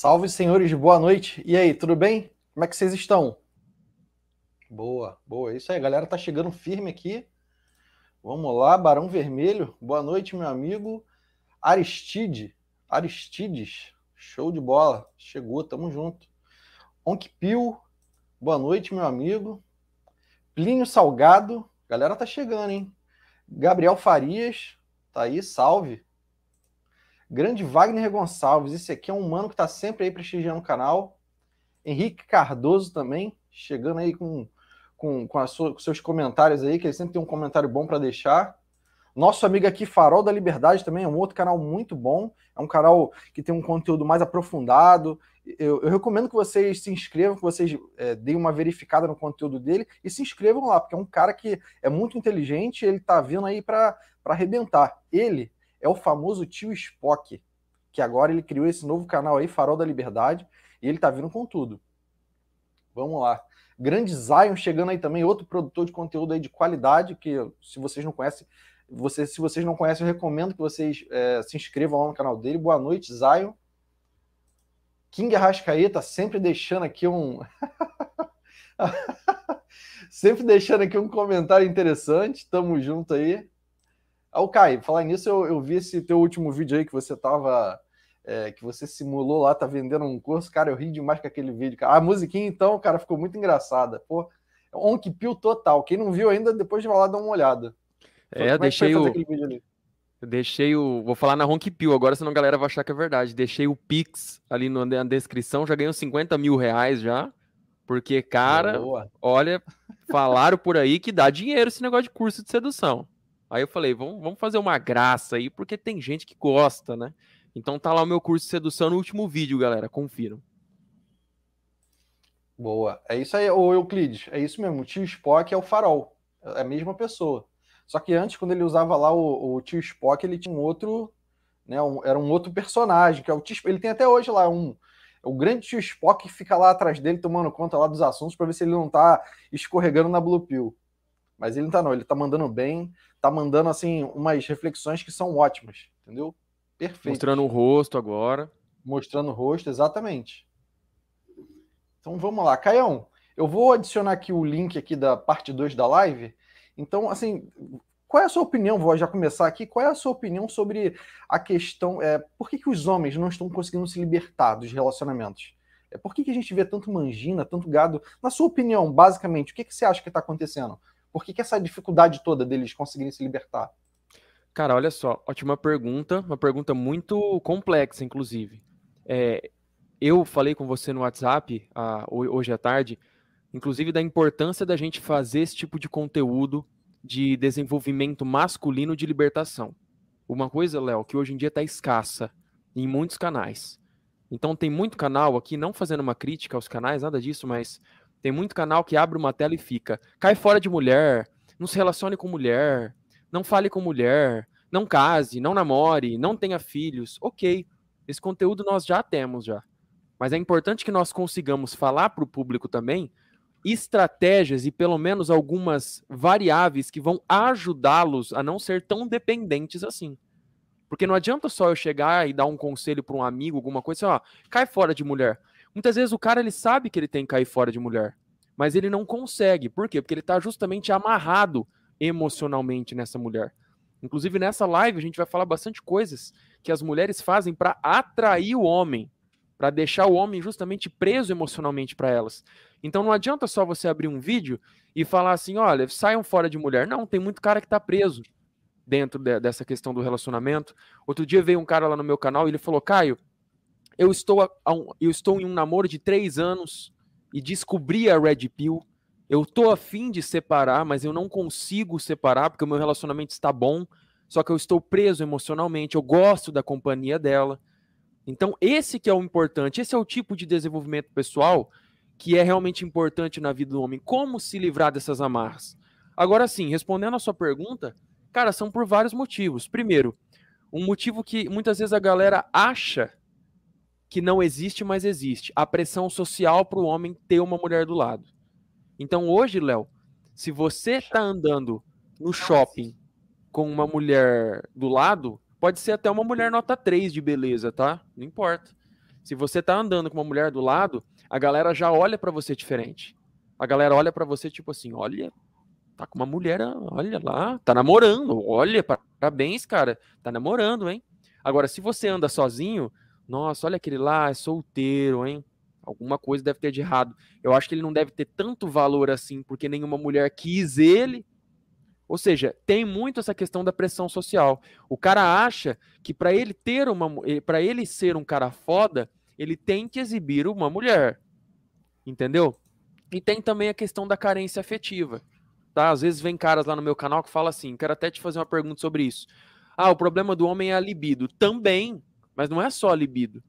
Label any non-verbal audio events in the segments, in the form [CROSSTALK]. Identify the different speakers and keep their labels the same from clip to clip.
Speaker 1: Salve, senhores, boa noite. E aí, tudo bem? Como é que vocês estão? Boa, boa. É isso aí, galera tá chegando firme aqui. Vamos lá, Barão Vermelho. Boa noite, meu amigo Aristide. Aristides, show de bola. Chegou, tamo junto. Onkpil, boa noite, meu amigo. Plínio Salgado, galera tá chegando, hein? Gabriel Farias, tá aí, salve. Grande Wagner Gonçalves, esse aqui é um mano que está sempre aí prestigiando o canal. Henrique Cardoso também, chegando aí com, com, com, sua, com seus comentários aí, que ele sempre tem um comentário bom para deixar. Nosso amigo aqui, Farol da Liberdade, também é um outro canal muito bom. É um canal que tem um conteúdo mais aprofundado. Eu, eu recomendo que vocês se inscrevam, que vocês é, deem uma verificada no conteúdo dele e se inscrevam lá, porque é um cara que é muito inteligente, ele está vindo aí para arrebentar. Ele é o famoso tio Spock, que agora ele criou esse novo canal aí, Farol da Liberdade, e ele tá vindo com tudo. Vamos lá. Grande Zion chegando aí também, outro produtor de conteúdo aí de qualidade, que se vocês não conhecem, você, se vocês não conhecem, eu recomendo que vocês é, se inscrevam lá no canal dele. Boa noite, Zion. King Arrascaeta sempre deixando aqui um. [LAUGHS] sempre deixando aqui um comentário interessante. Tamo junto aí. Ah, o Kai, falar nisso, eu, eu vi esse teu último vídeo aí que você tava. É, que você simulou lá, tá vendendo um curso, cara, eu ri demais com aquele vídeo. Cara. A musiquinha, então, cara, ficou muito engraçada. Pô, é pio total. Quem não viu ainda, depois de lá dá uma olhada. É, é eu deixei o.
Speaker 2: Eu deixei o. Vou falar na Honk Pio agora, senão a galera vai achar que é verdade. Deixei o Pix ali no, na descrição, já ganhou 50 mil reais já. Porque, cara, Boa. olha, falaram por aí que dá dinheiro esse negócio de curso de sedução. Aí eu falei, vamos, vamos fazer uma graça aí, porque tem gente que gosta, né? Então tá lá o meu curso de sedução no último vídeo, galera. Confiram. Boa.
Speaker 1: É isso aí, ô Euclides. É isso mesmo. O tio Spock é o farol. É a mesma pessoa. Só que antes, quando ele usava lá o, o tio Spock, ele tinha um outro. Né, um, era um outro personagem, que é o tio, Ele tem até hoje lá um. O grande tio Spock que fica lá atrás dele tomando conta lá dos assuntos para ver se ele não tá escorregando na Blue Pill. Mas ele não tá, não. Ele tá mandando bem, tá mandando, assim, umas reflexões que são ótimas, entendeu? Perfeito. Mostrando o rosto agora. Mostrando o rosto, exatamente. Então vamos lá. Caião, eu vou adicionar aqui o link aqui da parte 2 da live. Então, assim, qual é a sua opinião, vou já começar aqui, qual é a sua opinião sobre a questão, é, por que, que os homens não estão conseguindo se libertar dos relacionamentos? É, por que, que a gente vê tanto mangina, tanto gado? Na sua opinião, basicamente, o que, que você acha que está acontecendo? Por que, que essa dificuldade toda deles conseguirem se libertar?
Speaker 2: Cara, olha só, ótima pergunta, uma pergunta muito complexa, inclusive. É, eu falei com você no WhatsApp a, hoje à tarde, inclusive da importância da gente fazer esse tipo de conteúdo de desenvolvimento masculino de libertação. Uma coisa, Léo, que hoje em dia está escassa em muitos canais. Então tem muito canal aqui, não fazendo uma crítica aos canais, nada disso, mas tem muito canal que abre uma tela e fica. Cai fora de mulher, não se relacione com mulher, não fale com mulher, não case, não namore, não tenha filhos. Ok, esse conteúdo nós já temos já. Mas é importante que nós consigamos falar para o público também estratégias e pelo menos algumas variáveis que vão ajudá-los a não ser tão dependentes assim. Porque não adianta só eu chegar e dar um conselho para um amigo, alguma coisa, assim, ó, cai fora de mulher. Muitas vezes o cara ele sabe que ele tem que cair fora de mulher, mas ele não consegue. Por quê? Porque ele está justamente amarrado emocionalmente nessa mulher. Inclusive nessa live a gente vai falar bastante coisas que as mulheres fazem para atrair o homem, para deixar o homem justamente preso emocionalmente para elas. Então não adianta só você abrir um vídeo e falar assim, olha, saiam fora de mulher. Não, tem muito cara que está preso dentro de, dessa questão do relacionamento. Outro dia veio um cara lá no meu canal e ele falou, Caio, eu estou, a, a um, eu estou em um namoro de três anos e descobri a Red Pill. Eu tô afim de separar, mas eu não consigo separar porque o meu relacionamento está bom. Só que eu estou preso emocionalmente. Eu gosto da companhia dela. Então, esse que é o importante. Esse é o tipo de desenvolvimento pessoal que é realmente importante na vida do homem. Como se livrar dessas amarras? Agora sim, respondendo a sua pergunta, cara, são por vários motivos. Primeiro, um motivo que muitas vezes a galera acha que não existe, mas existe. A pressão social para o homem ter uma mulher do lado. Então hoje, Léo, se você está andando no shopping com uma mulher do lado, pode ser até uma mulher nota 3 de beleza, tá? Não importa. Se você está andando com uma mulher do lado, a galera já olha para você diferente. A galera olha para você tipo assim, olha, tá com uma mulher, olha lá, tá namorando, olha, parabéns, cara, tá namorando, hein? Agora, se você anda sozinho, nossa, olha aquele lá, é solteiro, hein? Alguma coisa deve ter de errado. Eu acho que ele não deve ter tanto valor assim, porque nenhuma mulher quis ele. Ou seja, tem muito essa questão da pressão social. O cara acha que para ele ter uma, eh, para ele ser um cara foda, ele tem que exibir uma mulher. Entendeu? E tem também a questão da carência afetiva. Tá? Às vezes vem caras lá no meu canal que fala assim, quero até te fazer uma pergunta sobre isso. Ah, o problema do homem é a libido. Também, mas não é só libido.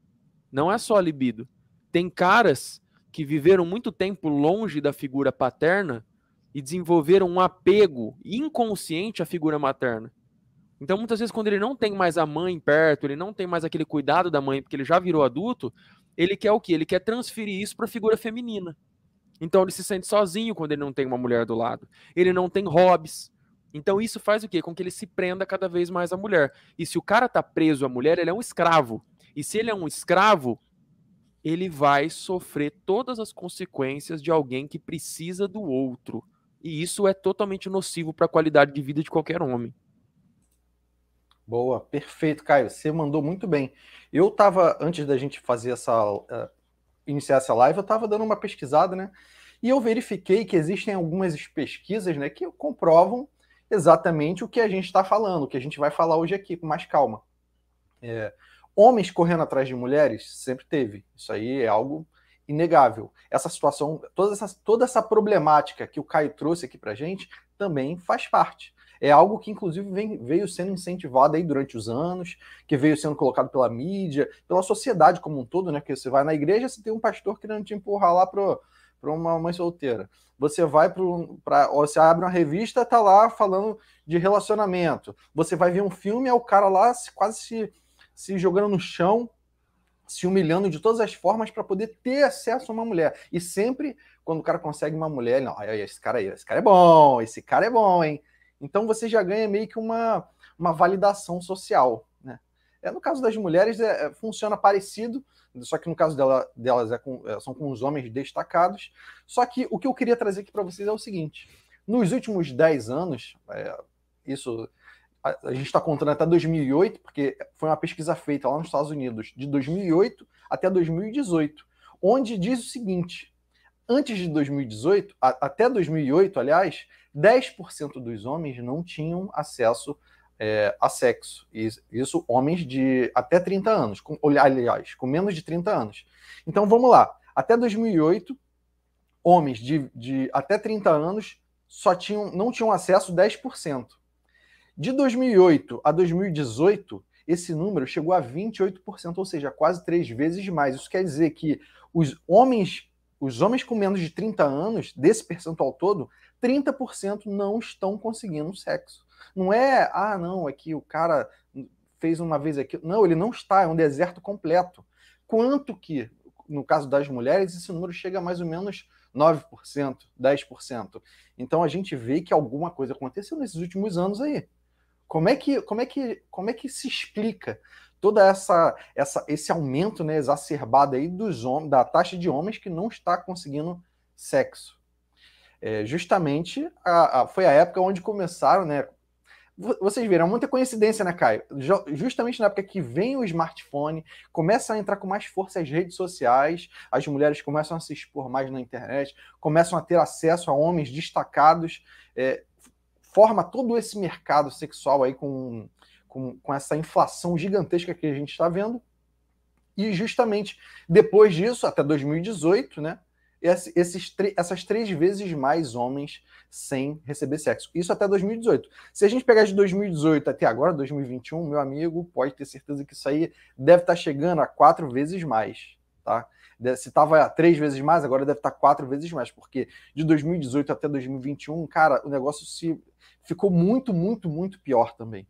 Speaker 2: Não é só libido. Tem caras que viveram muito tempo longe da figura paterna e desenvolveram um apego inconsciente à figura materna. Então, muitas vezes, quando ele não tem mais a mãe perto, ele não tem mais aquele cuidado da mãe, porque ele já virou adulto, ele quer o quê? Ele quer transferir isso para a figura feminina. Então, ele se sente sozinho quando ele não tem uma mulher do lado. Ele não tem hobbies. Então isso faz o quê? Com que ele se prenda cada vez mais à mulher. E se o cara tá preso à mulher, ele é um escravo. E se ele é um escravo, ele vai sofrer todas as consequências de alguém que precisa do outro. E isso é totalmente nocivo para a qualidade de vida de qualquer homem. Boa, perfeito, Caio. Você mandou muito bem. Eu estava
Speaker 1: antes da gente fazer essa uh, iniciar essa live, eu estava dando uma pesquisada, né? E eu verifiquei que existem algumas pesquisas, né, que comprovam exatamente o que a gente está falando, o que a gente vai falar hoje aqui com mais calma. É, homens correndo atrás de mulheres sempre teve. Isso aí é algo inegável. Essa situação, toda essa, toda essa problemática que o Caio trouxe aqui para gente também faz parte. É algo que, inclusive, vem, veio sendo incentivado aí durante os anos, que veio sendo colocado pela mídia, pela sociedade como um todo, né? Porque você vai na igreja, você tem um pastor querendo te empurrar lá para para uma mãe solteira. Você vai para. Você abre uma revista, tá lá falando de relacionamento. Você vai ver um filme, é o cara lá quase se, se jogando no chão, se humilhando de todas as formas para poder ter acesso a uma mulher. E sempre, quando o cara consegue uma mulher, não, esse cara aí, esse cara é bom, esse cara é bom, hein? Então você já ganha meio que uma, uma validação social. É, no caso das mulheres, é, é, funciona parecido, só que no caso dela, delas é com, é, são com os homens destacados. Só que o que eu queria trazer aqui para vocês é o seguinte: nos últimos 10 anos, é, isso a, a gente está contando até 2008, porque foi uma pesquisa feita lá nos Estados Unidos de 2008 até 2018, onde diz o seguinte: antes de 2018, a, até 2008, aliás, 10% dos homens não tinham acesso é, a sexo. E isso homens de até 30 anos, com, aliás, com menos de 30 anos. Então vamos lá. Até 2008, homens de, de até 30 anos só tinham, não tinham acesso 10%. De 2008 a 2018, esse número chegou a 28%, ou seja, quase três vezes mais. Isso quer dizer que os homens, os homens com menos de 30 anos, desse percentual todo, 30% não estão conseguindo sexo. Não é, ah, não, é que o cara fez uma vez aquilo. Não, ele não está, é um deserto completo. Quanto que, no caso das mulheres, esse número chega a mais ou menos 9%, 10%. Então a gente vê que alguma coisa aconteceu nesses últimos anos aí. Como é que, como é que, como é que se explica toda essa, essa esse aumento né, exacerbado aí dos homens, da taxa de homens que não está conseguindo sexo? É, justamente a, a, foi a época onde começaram, né, vocês viram, é muita coincidência, né, Caio? Justamente na época que vem o smartphone, começa a entrar com mais força as redes sociais, as mulheres começam a se expor mais na internet, começam a ter acesso a homens destacados, é, forma todo esse mercado sexual aí com, com, com essa inflação gigantesca que a gente está vendo. E justamente depois disso, até 2018, né, esses, essas três vezes mais homens sem receber sexo. Isso até 2018. Se a gente pegar de 2018 até agora, 2021, meu amigo, pode ter certeza que isso aí deve estar tá chegando a quatro vezes mais, tá? Se estava três vezes mais, agora deve estar tá quatro vezes mais, porque de 2018 até 2021, cara, o negócio se ficou muito, muito, muito pior também.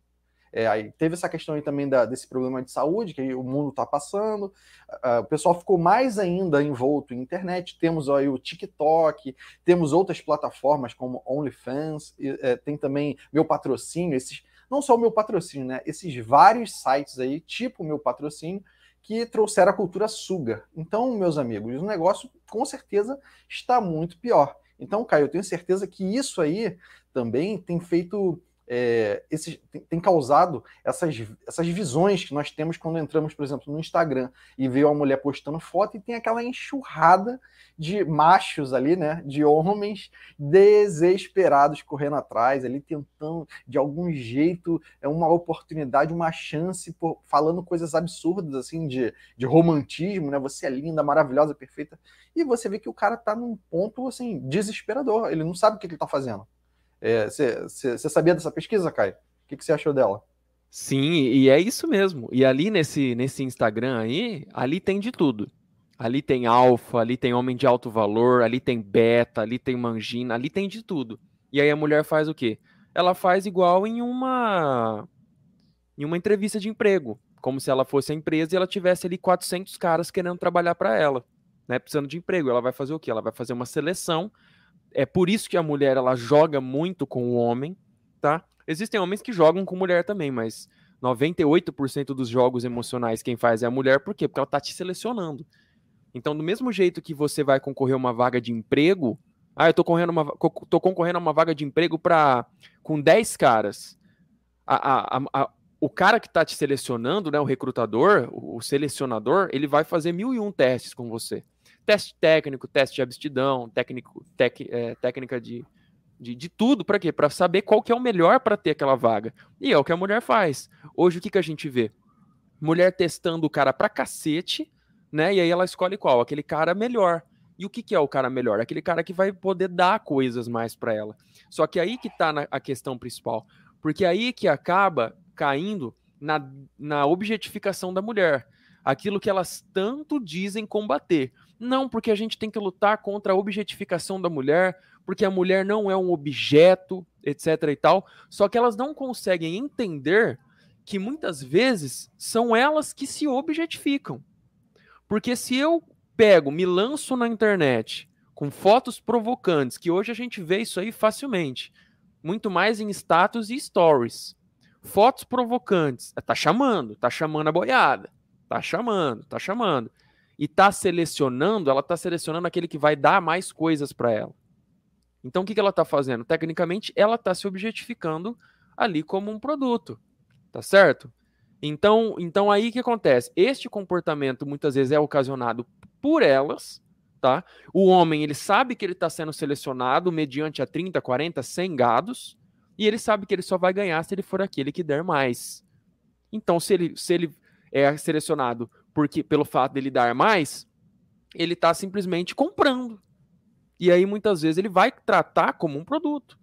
Speaker 1: É, aí teve essa questão aí também da, desse problema de saúde que o mundo está passando. Uh, o pessoal ficou mais ainda envolto em internet. Temos aí o TikTok, temos outras plataformas como OnlyFans, e, é, tem também meu patrocínio, esses não só o meu patrocínio, né? Esses vários sites aí, tipo o meu patrocínio, que trouxeram a cultura suga. Então, meus amigos, o negócio com certeza está muito pior. Então, Caio, eu tenho certeza que isso aí também tem feito é, tem, tem, causado essas, essas visões que nós temos quando entramos, por exemplo, no Instagram e vê uma mulher postando foto e tem aquela enxurrada de machos ali, né? De homens desesperados correndo atrás, ali tentando de algum jeito é uma oportunidade, uma chance, por, falando coisas absurdas assim de, de romantismo, né? Você é linda, maravilhosa, perfeita. E você vê que o cara tá num ponto assim desesperador, ele não sabe o que, que ele tá fazendo. Você é, sabia dessa pesquisa, Caio? O que você achou dela?
Speaker 2: Sim, e é isso mesmo. E ali nesse, nesse Instagram aí, ali tem de tudo. Ali tem alfa, ali tem homem de alto valor, ali tem beta, ali tem mangina, ali tem de tudo. E aí a mulher faz o quê? Ela faz igual em uma em uma entrevista de emprego, como se ela fosse a empresa e ela tivesse ali 400 caras querendo trabalhar para ela, né, precisando de emprego. Ela vai fazer o quê? Ela vai fazer uma seleção é por isso que a mulher ela joga muito com o homem, tá? Existem homens que jogam com mulher também, mas 98% dos jogos emocionais quem faz é a mulher, por quê? Porque ela tá te selecionando. Então, do mesmo jeito que você vai concorrer a uma vaga de emprego, ah, eu tô, correndo uma, tô concorrendo a uma vaga de emprego pra, com 10 caras. A, a, a, o cara que está te selecionando, né, o recrutador, o, o selecionador, ele vai fazer mil e um testes com você. Teste técnico, teste de abstidão, técnico, tec, é, técnica de, de, de tudo, para quê? Para saber qual que é o melhor para ter aquela vaga. E é o que a mulher faz. Hoje o que, que a gente vê? Mulher testando o cara pra cacete, né? E aí ela escolhe qual? Aquele cara melhor. E o que, que é o cara melhor? Aquele cara que vai poder dar coisas mais para ela. Só que aí que tá na, a questão principal. Porque aí que acaba caindo na, na objetificação da mulher. Aquilo que elas tanto dizem combater. Não, porque a gente tem que lutar contra a objetificação da mulher, porque a mulher não é um objeto, etc e tal. Só que elas não conseguem entender que muitas vezes são elas que se objetificam. Porque se eu pego, me lanço na internet com fotos provocantes, que hoje a gente vê isso aí facilmente, muito mais em status e stories. Fotos provocantes, tá chamando, tá chamando a boiada, tá chamando, tá chamando e está selecionando, ela está selecionando aquele que vai dar mais coisas para ela. Então, o que, que ela está fazendo? Tecnicamente, ela está se objetificando ali como um produto, tá certo? Então, então aí o que acontece? Este comportamento muitas vezes é ocasionado por elas, tá? O homem, ele sabe que ele está sendo selecionado mediante a 30, 40, 100 gados, e ele sabe que ele só vai ganhar se ele for aquele que der mais. Então, se ele, se ele é selecionado porque pelo fato dele dar mais, ele está simplesmente comprando. E aí muitas vezes ele vai tratar como um produto,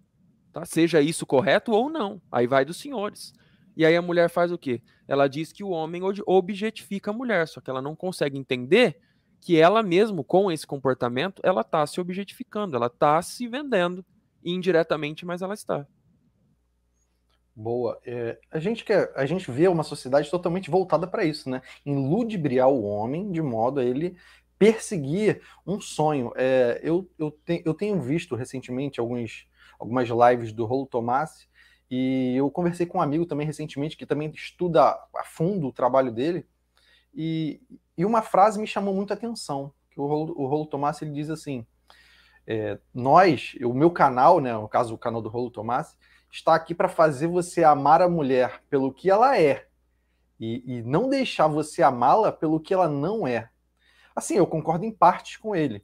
Speaker 2: tá? Seja isso correto ou não, aí vai dos senhores. E aí a mulher faz o quê? Ela diz que o homem objetifica a mulher, só que ela não consegue entender que ela mesmo com esse comportamento, ela está se objetificando, ela está se vendendo indiretamente, mas ela está. Boa.
Speaker 1: É, a, gente quer, a gente vê uma sociedade totalmente voltada para isso, né? Em ludibriar o homem de modo a ele perseguir um sonho. É, eu, eu, te, eu tenho visto recentemente alguns, algumas lives do Rolo Tomás e eu conversei com um amigo também recentemente que também estuda a fundo o trabalho dele e, e uma frase me chamou muita atenção. Que o Rolo, o Rolo Tomás ele diz assim: é, nós, o meu canal, né, no caso o canal do Rolo Tomás, está aqui para fazer você amar a mulher pelo que ela é e, e não deixar você amá-la pelo que ela não é. Assim, eu concordo em parte com ele,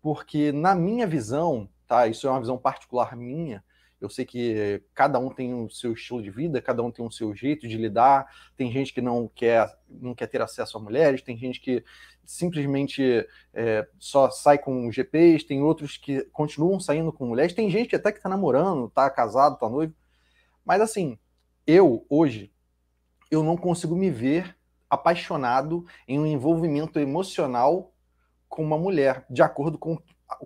Speaker 1: porque na minha visão, tá? Isso é uma visão particular minha. Eu sei que eh, cada um tem o seu estilo de vida, cada um tem o seu jeito de lidar. Tem gente que não quer, não quer ter acesso a mulheres, tem gente que simplesmente é, só sai com GPs, tem outros que continuam saindo com mulheres, tem gente até que está namorando, está casado, está noivo. Mas assim, eu hoje eu não consigo me ver apaixonado em um envolvimento emocional com uma mulher, de acordo com,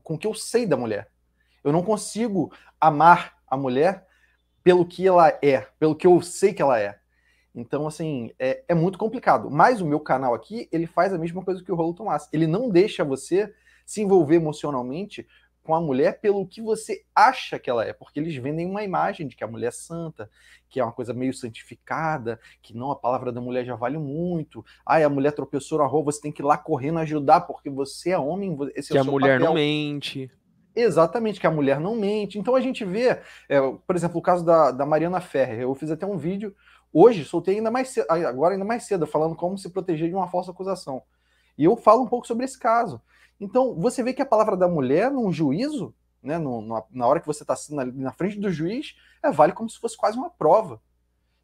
Speaker 1: com o que eu sei da mulher. Eu não consigo amar a mulher pelo que ela é, pelo que eu sei que ela é. Então, assim, é, é muito complicado. Mas o meu canal aqui, ele faz a mesma coisa que o Rolo Tomás. Ele não deixa você se envolver emocionalmente com a mulher pelo que você acha que ela é, porque eles vendem uma imagem de que a mulher é santa, que é uma coisa meio santificada, que não, a palavra da mulher já vale muito. Ai, a mulher tropeçou na rua, você tem que ir lá correndo ajudar, porque você é homem. Esse é que é a mulher papel. não
Speaker 2: mente.
Speaker 1: Exatamente, que a mulher não mente. Então a gente vê, é, por exemplo, o caso da, da Mariana Ferrer. Eu fiz até um vídeo hoje, soltei ainda mais cedo, agora ainda mais cedo, falando como se proteger de uma falsa acusação. E eu falo um pouco sobre esse caso. Então, você vê que a palavra da mulher num juízo, né, no, na, na, hora que você está na, na frente do juiz, é, vale como se fosse quase uma prova.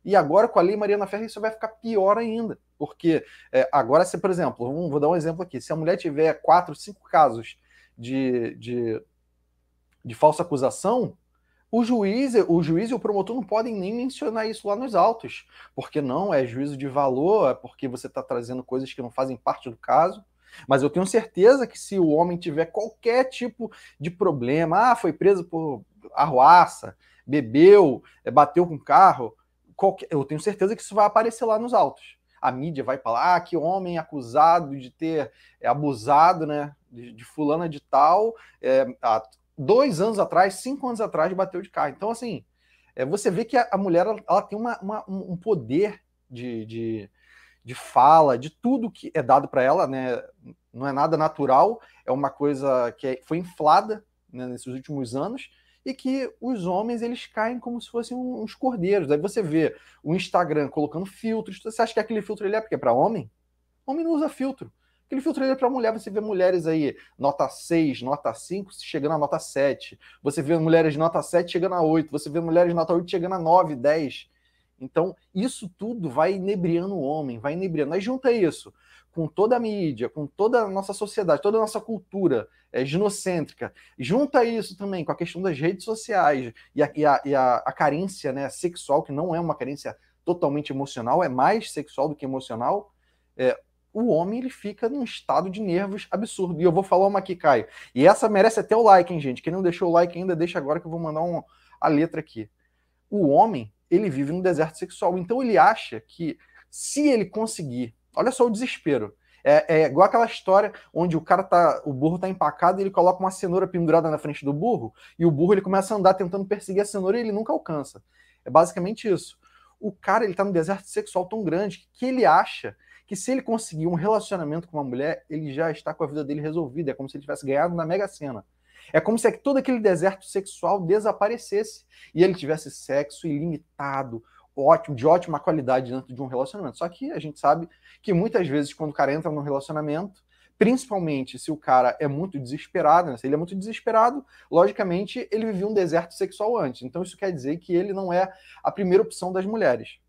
Speaker 1: E agora, com a lei Mariana Ferreira, isso vai ficar pior ainda. Porque é, agora, se, por exemplo, vou dar um exemplo aqui: se a mulher tiver quatro, cinco casos de, de de falsa acusação, o juiz, o juiz e o promotor não podem nem mencionar isso lá nos autos, porque não é juízo de valor, é porque você está trazendo coisas que não fazem parte do caso. Mas eu tenho certeza que se o homem tiver qualquer tipo de problema, ah, foi preso por arruaça, bebeu, eh, bateu com carro, qualquer... eu tenho certeza que isso vai aparecer lá nos autos. A mídia vai falar ah, que homem acusado de ter eh, abusado, né, de, de fulana de tal, é, a, dois anos atrás, cinco anos atrás, bateu de carro. Então, assim, é, você vê que a, a mulher ela, ela tem uma, uma, um poder de, de, de, fala, de tudo que é dado para ela, né? Não é nada natural, é uma coisa que é, foi inflada né, nesses últimos anos e que os homens eles caem como se fossem uns cordeiros. Aí você vê o Instagram colocando filtros. Você acha que aquele filtro ele é porque é para homem? Homem não usa filtro. Aquele filtro ali é para mulher, você vê mulheres aí, nota 6, nota 5, chegando a nota 7. Você vê mulheres nota 7 chegando a 8. Você vê mulheres nota 8 chegando a 9, 10. Então, isso tudo vai inebriando o homem, vai inebriando. Aí junta isso com toda a mídia, com toda a nossa sociedade, toda a nossa cultura é, ginocêntrica. Junta isso também com a questão das redes sociais e a, e a, e a, a carência né, sexual, que não é uma carência totalmente emocional, é mais sexual do que emocional. É, o homem ele fica num estado de nervos absurdo. E eu vou falar uma aqui, Caio. E essa merece até o like, hein, gente? Quem não deixou o like ainda, deixa agora que eu vou mandar um, a letra aqui. O homem, ele vive num deserto sexual. Então ele acha que se ele conseguir, olha só o desespero. É, é igual aquela história onde o cara tá, o burro tá empacado e ele coloca uma cenoura pendurada na frente do burro e o burro ele começa a andar tentando perseguir a cenoura e ele nunca alcança. É basicamente isso. O cara ele tá num deserto sexual tão grande que ele acha que se ele conseguir um relacionamento com uma mulher, ele já está com a vida dele resolvida. É como se ele tivesse ganhado na Mega Sena. É como se todo aquele deserto sexual desaparecesse e ele tivesse sexo ilimitado, ótimo, de ótima qualidade dentro de um relacionamento. Só que a gente sabe que muitas vezes quando o cara entra num relacionamento, principalmente se o cara é muito desesperado, né? se ele é muito desesperado, logicamente ele vivia um deserto sexual antes. Então isso quer dizer que ele não é a primeira opção das mulheres.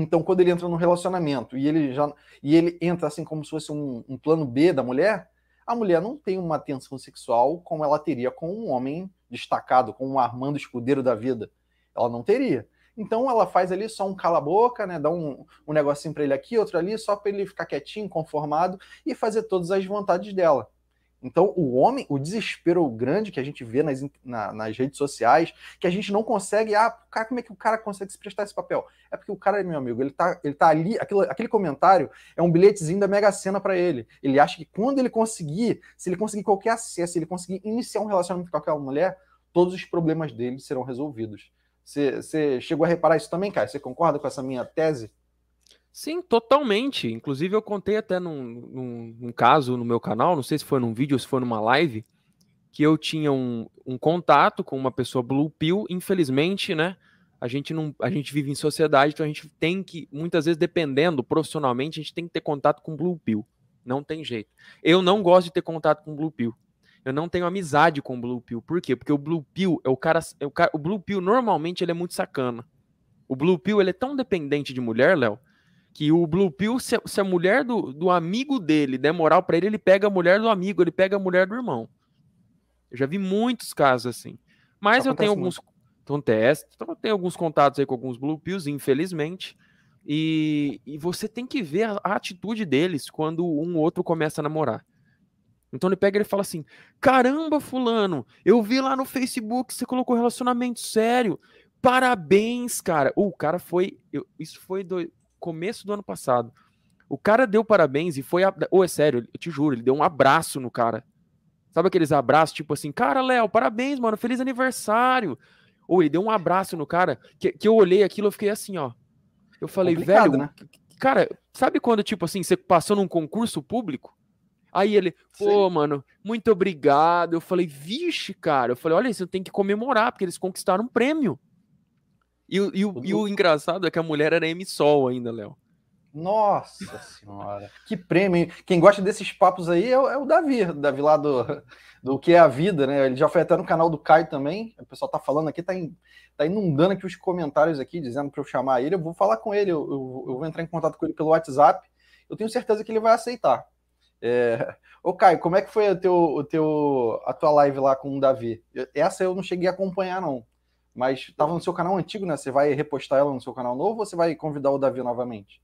Speaker 1: Então, quando ele entra no relacionamento e ele já e ele entra assim como se fosse um, um plano B da mulher, a mulher não tem uma atenção sexual como ela teria com um homem destacado, com um Armando Escudeiro da vida. Ela não teria. Então ela faz ali só um cala-boca, né? Dá um, um negocinho para ele aqui, outro ali, só para ele ficar quietinho, conformado e fazer todas as vontades dela. Então, o homem, o desespero grande que a gente vê nas, na, nas redes sociais, que a gente não consegue. Ah, cara, como é que o cara consegue se prestar esse papel? É porque o cara é meu amigo, ele tá, ele tá ali, aquilo, aquele comentário é um bilhetezinho da Mega Sena para ele. Ele acha que quando ele conseguir, se ele conseguir qualquer acesso, se ele conseguir iniciar um relacionamento com aquela mulher, todos os problemas dele serão resolvidos. Você chegou a reparar isso também, cara? Você concorda com essa minha tese?
Speaker 2: Sim, totalmente. Inclusive, eu contei até num, num, num, caso no meu canal, não sei se foi num vídeo ou se foi numa live, que eu tinha um, um, contato com uma pessoa Blue Pill. Infelizmente, né? A gente, não, a gente vive em sociedade, então a gente tem que, muitas vezes, dependendo profissionalmente, a gente tem que ter contato com Blue Pill. Não tem jeito. Eu não gosto de ter contato com Blue Pill. Eu não tenho amizade com Blue Pill. Por quê? Porque o Blue Pill é o cara. É o, cara o Blue Pill normalmente ele é muito sacana. O Blue Pill ele é tão dependente de mulher, Léo, que o Blue Pill, se, se a mulher do, do amigo dele der moral para ele, ele pega a mulher do amigo, ele pega a mulher do irmão. Eu já vi muitos casos assim. Mas eu tenho alguns. Acontece. Então eu tenho alguns contatos aí com alguns Blue Pills, infelizmente. E, e você tem que ver a, a atitude deles quando um outro começa a namorar. Então ele pega e fala assim: Caramba, Fulano, eu vi lá no Facebook você colocou relacionamento sério. Parabéns, cara. o cara foi. Eu, isso foi começo do ano passado. O cara deu parabéns e foi. Ou oh, é sério, eu te juro, ele deu um abraço no cara. Sabe aqueles abraços, tipo assim, cara, Léo, parabéns, mano, feliz aniversário. Ou ele deu um abraço no cara, que, que eu olhei aquilo, e fiquei assim, ó. Eu falei, velho, né? cara, sabe quando, tipo assim, você passou num concurso público? Aí ele, pô, Sim. mano, muito obrigado. Eu falei, vixe, cara. Eu falei, olha, você tem que comemorar, porque eles conquistaram um prêmio. E, o, e, o, e o engraçado é que a mulher era M-Sol ainda, Léo.
Speaker 1: Nossa
Speaker 2: senhora, que prêmio!
Speaker 1: Quem gosta desses papos aí é o, é o Davi, Davi lá do, do que é a vida, né? Ele já foi até no canal do Caio também. O pessoal tá falando aqui, tá, in, tá inundando aqui os comentários aqui, dizendo para eu chamar ele. Eu vou falar com ele, eu, eu, eu, vou entrar em contato com ele pelo WhatsApp. Eu tenho certeza que ele vai aceitar. É... Ô Caio, como é que foi o teu, o teu, a tua live lá com o Davi? essa eu não cheguei a acompanhar, não mas estava no seu canal antigo, né? Você vai repostar ela no seu canal novo ou você vai convidar o Davi novamente?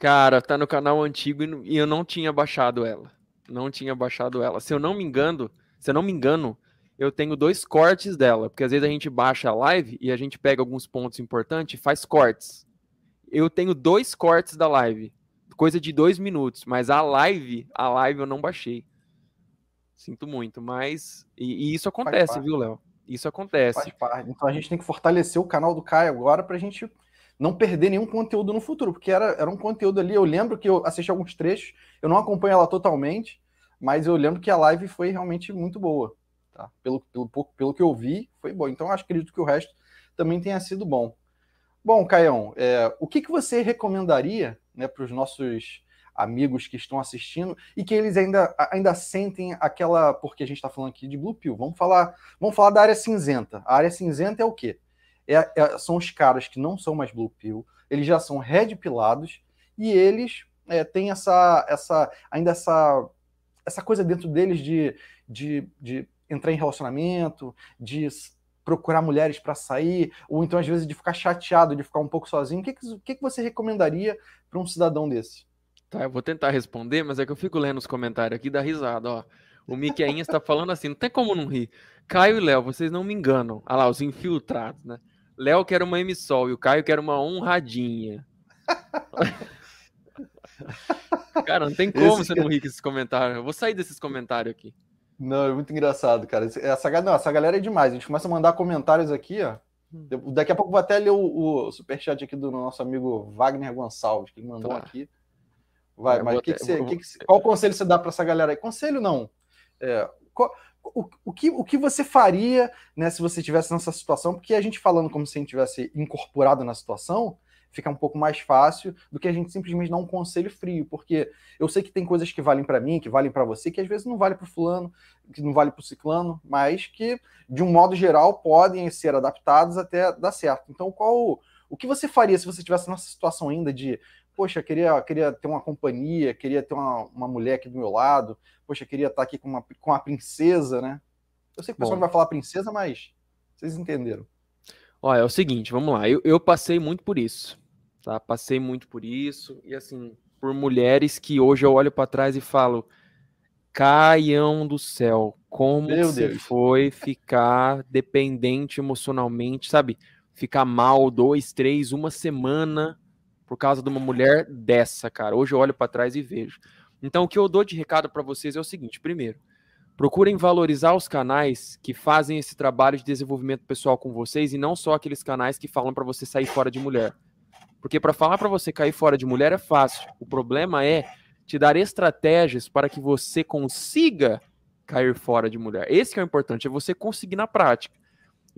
Speaker 2: Cara, tá no canal antigo e eu não tinha baixado ela. Não tinha baixado ela. Se eu não me engano, se eu não me engano, eu tenho dois cortes dela, porque às vezes a gente baixa a live e a gente pega alguns pontos importantes e faz cortes. Eu tenho dois cortes da live, coisa de dois minutos, mas a live, a live eu não baixei. Sinto muito, mas e, e isso acontece, viu, Léo? Isso acontece. Faz
Speaker 1: parte. Então a gente tem que fortalecer o canal do Caio agora para a gente não perder nenhum conteúdo no futuro, porque era, era um conteúdo ali. Eu lembro que eu assisti alguns trechos, eu não acompanho ela totalmente, mas eu lembro que a live foi realmente muito boa. Tá? Pelo, pelo, pelo que eu vi, foi bom. Então acho acredito que o resto também tenha sido bom. Bom, Caião, é, o que, que você recomendaria né, para os nossos amigos que estão assistindo e que eles ainda, ainda sentem aquela. Porque a gente está falando aqui de Blue Pill. Vamos falar, vamos falar da área cinzenta. A área cinzenta é o quê? É, é, são os caras que não são mais Blue Pill, eles já são red pilados e eles é, têm essa, essa, ainda essa, essa coisa dentro deles de, de, de entrar em relacionamento, de procurar mulheres para sair, ou então às vezes de ficar chateado, de ficar um
Speaker 2: pouco sozinho. O que, que, o que, que você recomendaria para um cidadão desse? Tá, eu vou tentar responder, mas é que eu fico lendo os comentários aqui da risada, ó. O Miquelin está falando assim, não tem como não rir. Caio e Léo, vocês não me enganam. Ah lá, os infiltrados, né? Léo quer uma emissol e o Caio quer uma honradinha. [LAUGHS] cara, não tem como Esse você não rir com esses comentários. Eu vou sair desses comentários aqui.
Speaker 1: Não, é muito engraçado, cara. Essa, não, essa galera é demais. A gente começa a mandar comentários aqui, ó. Daqui a pouco vou até ler o, o superchat aqui do nosso amigo Wagner Gonçalves, que ele mandou tá. aqui. Vai, é, mas que que você, que qual conselho você dá para essa galera aí? Conselho não. É, qual, o, o, que, o que você faria né, se você estivesse nessa situação? Porque a gente falando como se a gente tivesse incorporado na situação, fica um pouco mais fácil do que a gente simplesmente dar um conselho frio, porque eu sei que tem coisas que valem para mim, que valem para você, que às vezes não vale para o fulano, que não vale para o ciclano, mas que de um modo geral podem ser adaptadas até dar certo. Então, qual o que você faria se você tivesse nessa situação ainda de, poxa, queria, queria ter uma companhia, queria ter uma, uma mulher aqui do meu lado, poxa, queria estar aqui com uma, com uma princesa, né? Eu sei que o pessoal não vai falar princesa, mas vocês entenderam.
Speaker 2: Olha, é o seguinte, vamos lá. Eu, eu passei muito por isso, tá? Passei muito por isso e assim por mulheres que hoje eu olho para trás e falo, caiam do céu, como Meu você Deus. foi ficar dependente emocionalmente, sabe? ficar mal dois, três, uma semana por causa de uma mulher dessa, cara. Hoje eu olho para trás e vejo. Então, o que eu dou de recado para vocês é o seguinte: primeiro, procurem valorizar os canais que fazem esse trabalho de desenvolvimento pessoal com vocês e não só aqueles canais que falam para você sair fora de mulher. Porque para falar para você cair fora de mulher é fácil. O problema é te dar estratégias para que você consiga cair fora de mulher. Esse que é o importante, é você conseguir na prática.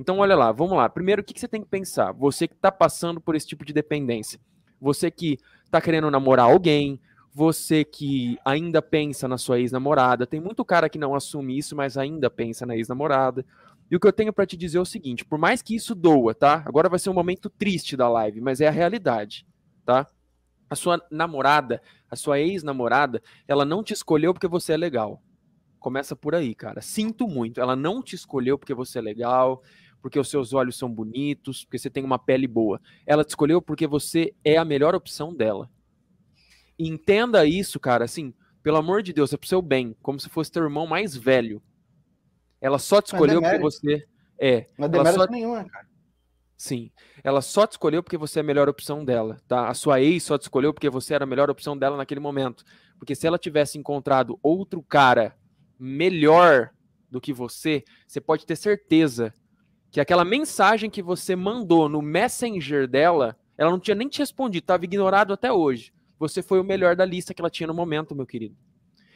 Speaker 2: Então, olha lá, vamos lá. Primeiro, o que, que você tem que pensar? Você que está passando por esse tipo de dependência, você que está querendo namorar alguém, você que ainda pensa na sua ex-namorada, tem muito cara que não assume isso, mas ainda pensa na ex-namorada. E o que eu tenho para te dizer é o seguinte: por mais que isso doa, tá? Agora vai ser um momento triste da live, mas é a realidade, tá? A sua namorada, a sua ex-namorada, ela não te escolheu porque você é legal. Começa por aí, cara. Sinto muito. Ela não te escolheu porque você é legal, porque os seus olhos são bonitos, porque você tem uma pele boa. Ela te escolheu porque você é a melhor opção dela. entenda isso, cara, assim, pelo amor de Deus, é pro seu bem, como se fosse teu irmão mais velho. Ela só te é escolheu porque você é. Não é demérito só... nenhuma, né, cara. Sim. Ela só te escolheu porque você é a melhor opção dela, tá? A sua ex só te escolheu porque você era a melhor opção dela naquele momento. Porque se ela tivesse encontrado outro cara melhor do que você, você pode ter certeza que aquela mensagem que você mandou no Messenger dela, ela não tinha nem te respondido, estava ignorado até hoje. Você foi o melhor da lista que ela tinha no momento, meu querido.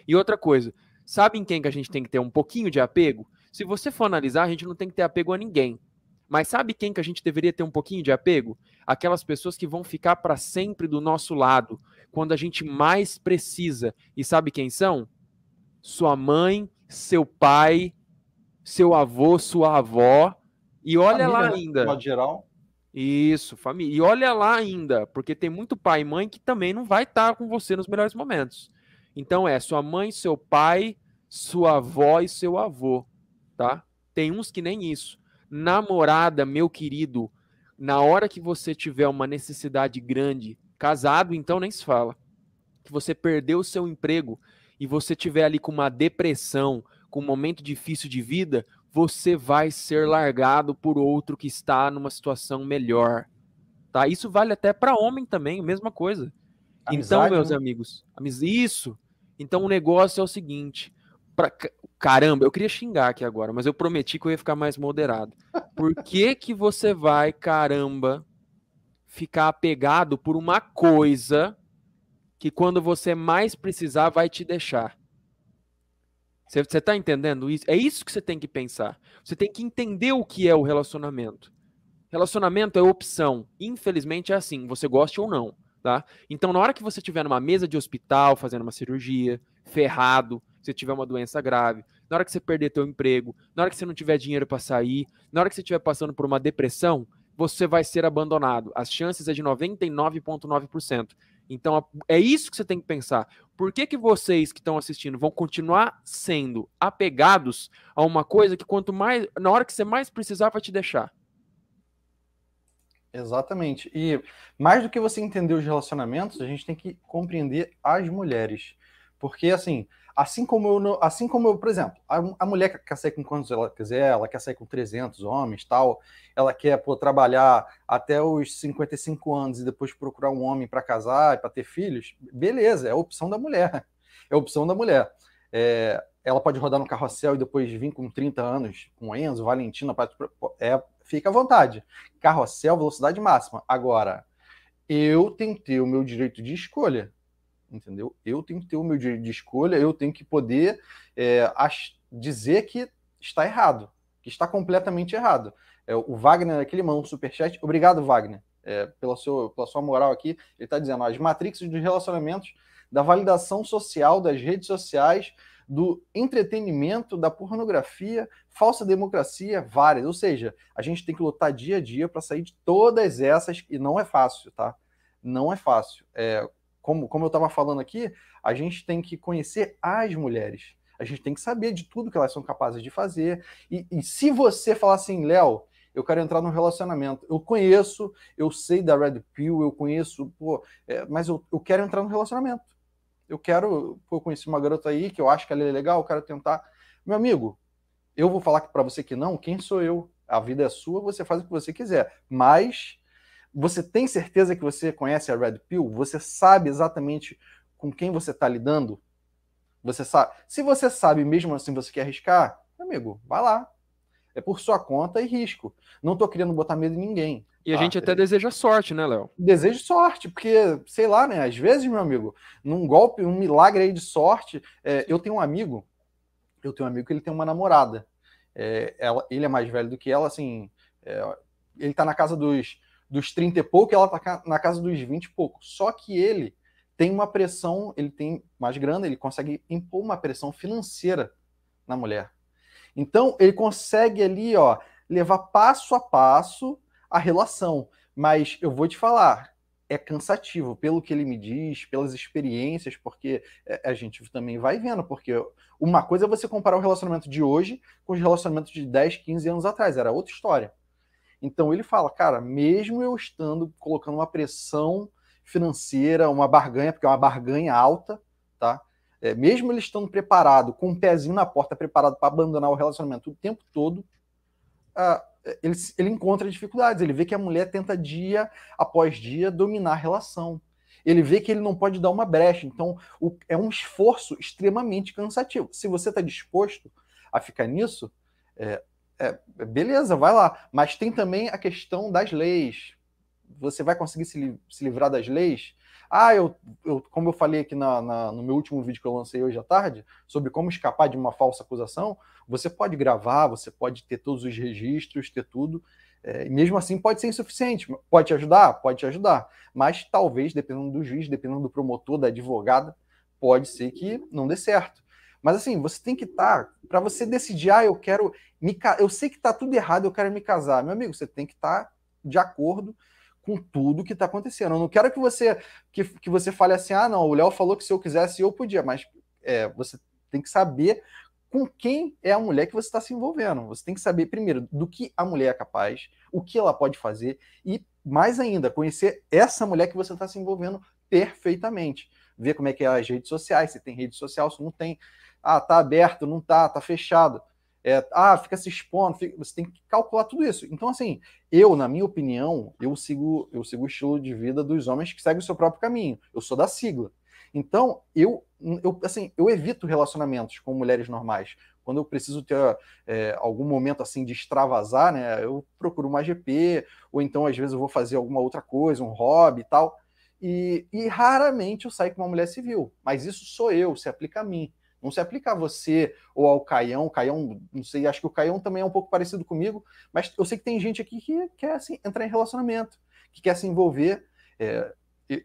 Speaker 2: E outra coisa, sabe em quem que a gente tem que ter um pouquinho de apego? Se você for analisar, a gente não tem que ter apego a ninguém. Mas sabe quem que a gente deveria ter um pouquinho de apego? Aquelas pessoas que vão ficar para sempre do nosso lado, quando a gente mais precisa. E sabe quem são? Sua mãe, seu pai, seu avô, sua avó, e olha família, lá né, ainda. geral. Isso, família. E olha lá ainda, porque tem muito pai e mãe que também não vai estar tá com você nos melhores momentos. Então é sua mãe, seu pai, sua avó e seu avô, tá? Tem uns que nem isso. Namorada, meu querido, na hora que você tiver uma necessidade grande, casado, então nem se fala, que você perdeu o seu emprego e você tiver ali com uma depressão, com um momento difícil de vida, você vai ser largado por outro que está numa situação melhor. Tá? Isso vale até para homem também, mesma coisa.
Speaker 1: Então, Amizade, então, meus né?
Speaker 2: amigos, isso. Então o negócio é o seguinte, pra, caramba, eu queria xingar aqui agora, mas eu prometi que eu ia ficar mais moderado. Por [LAUGHS] que que você vai, caramba, ficar apegado por uma coisa que quando você mais precisar vai te deixar? Você está entendendo isso? É isso que você tem que pensar. Você tem que entender o que é o relacionamento. Relacionamento é opção. Infelizmente é assim, você gosta ou não. Tá? Então, na hora que você estiver numa mesa de hospital, fazendo uma cirurgia, ferrado, se tiver uma doença grave, na hora que você perder teu emprego, na hora que você não tiver dinheiro para sair, na hora que você estiver passando por uma depressão, você vai ser abandonado. As chances é de 99,9%. Então é isso que você tem que pensar. Por que, que vocês que estão assistindo vão continuar sendo apegados a uma coisa que quanto mais na hora que você mais precisar vai te deixar? Exatamente. E
Speaker 1: mais do que você entender os relacionamentos, a gente tem que compreender as mulheres. Porque assim, Assim como eu, assim como eu por exemplo, a, a, mulher quer sair com quantos ela quiser, ela quer sair com 300 homens, tal, ela quer pô, trabalhar até os 55 anos e depois procurar um homem para casar e para ter filhos, beleza, é a opção da mulher. [LAUGHS] É a opção da mulher. É, ela pode rodar no carrossel e depois vir com 30 anos, com Enzo, Valentina, é, fica à vontade. Carrossel, velocidade máxima. Agora, eu tentei o meu direito de escolha entendeu? Eu tenho que ter o meu direito de escolha, eu tenho que poder é, dizer que está errado, que está completamente errado. É, o Wagner, aquele mão superchat, obrigado, Wagner, é, pela, seu, pela sua moral aqui, ele está dizendo, as matrizes dos relacionamentos, da validação social, das redes sociais, do entretenimento, da pornografia, falsa democracia, várias. Ou seja, a gente tem que lutar dia a dia para sair de todas essas, e não é fácil, tá? Não é fácil. É, como, como eu estava falando aqui, a gente tem que conhecer as mulheres. A gente tem que saber de tudo que elas são capazes de fazer. E, e se você falar assim, Léo, eu quero entrar num relacionamento, eu conheço, eu sei da Red Pill, eu conheço, pô, é, mas eu, eu quero entrar num relacionamento. Eu quero, pô, eu conheci uma garota aí que eu acho que ela é legal, eu quero tentar. Meu amigo, eu vou falar para você que não, quem sou eu? A vida é sua, você faz o que você quiser. Mas você tem certeza que você conhece a Red Pill? Você sabe exatamente com quem você está lidando? Você sabe. Se você sabe, mesmo assim você quer arriscar, amigo, vai lá. É por sua conta e risco. Não estou querendo botar medo em ninguém.
Speaker 2: E a tá? gente até deseja sorte, né, Léo?
Speaker 1: Desejo sorte, porque, sei lá, né? Às vezes, meu amigo, num golpe, um milagre aí de sorte. É, eu tenho um amigo, eu tenho um amigo que ele tem uma namorada. É, ela, ele é mais velho do que ela, assim. É, ele tá na casa dos dos 30 e pouco, ela está na casa dos 20 e pouco. Só que ele tem uma pressão, ele tem mais grana, ele consegue impor uma pressão financeira na mulher. Então, ele consegue ali, ó, levar passo a passo a relação. Mas eu vou te falar, é cansativo, pelo que ele me diz, pelas experiências, porque é, a gente também vai vendo, porque uma coisa é você comparar o relacionamento de hoje com os relacionamentos de 10, 15 anos atrás, era outra história. Então ele fala, cara, mesmo eu estando colocando uma pressão financeira, uma barganha, porque é uma barganha alta, tá? É, mesmo ele estando preparado, com um pezinho na porta, preparado para abandonar o relacionamento o tempo todo, uh, ele, ele encontra dificuldades. Ele vê que a mulher tenta dia após dia dominar a relação. Ele vê que ele não pode dar uma brecha. Então, o, é um esforço extremamente cansativo. Se você está disposto a ficar nisso, é, é, é, beleza, vai lá. Mas tem também a questão das leis. Você vai conseguir se, li se livrar das leis? Ah, eu, eu, como eu falei aqui na, na, no meu último vídeo que eu lancei hoje à tarde, sobre como escapar de uma falsa acusação, você pode gravar, você pode ter todos os registros, ter tudo. É, mesmo assim, pode ser insuficiente. Pode te ajudar? Pode te ajudar. Mas talvez, dependendo do juiz, dependendo do promotor, da advogada, pode ser que não dê certo. Mas assim, você tem que estar, tá, para você decidir, ah, eu quero me eu sei que está tudo errado, eu quero me casar. Meu amigo, você tem que estar tá de acordo com tudo que está acontecendo. Eu não quero que você que, que você fale assim, ah, não, o Léo falou que se eu quisesse eu podia, mas é, você tem que saber com quem é a mulher que você está se envolvendo. Você tem que saber primeiro do que a mulher é capaz, o que ela pode fazer e mais ainda conhecer essa mulher que você está se envolvendo perfeitamente, ver como é que é as redes sociais, se tem rede social, se não tem ah, tá aberto, não tá, tá fechado. É, ah, fica se expondo, fica, você tem que calcular tudo isso. Então, assim, eu, na minha opinião, eu sigo, eu sigo o estilo de vida dos homens que seguem o seu próprio caminho. Eu sou da sigla. Então, eu, eu, assim, eu evito relacionamentos com mulheres normais. Quando eu preciso ter é, algum momento assim de extravasar, né? Eu procuro uma GP, ou então às vezes eu vou fazer alguma outra coisa, um hobby e tal. e raramente eu saio com uma mulher civil. Mas isso sou eu, se aplica a mim. Não se aplica a você ou ao Caião. Caião, não sei, acho que o Caião também é um pouco parecido comigo, mas eu sei que tem gente aqui que quer assim, entrar em relacionamento, que quer se envolver. É,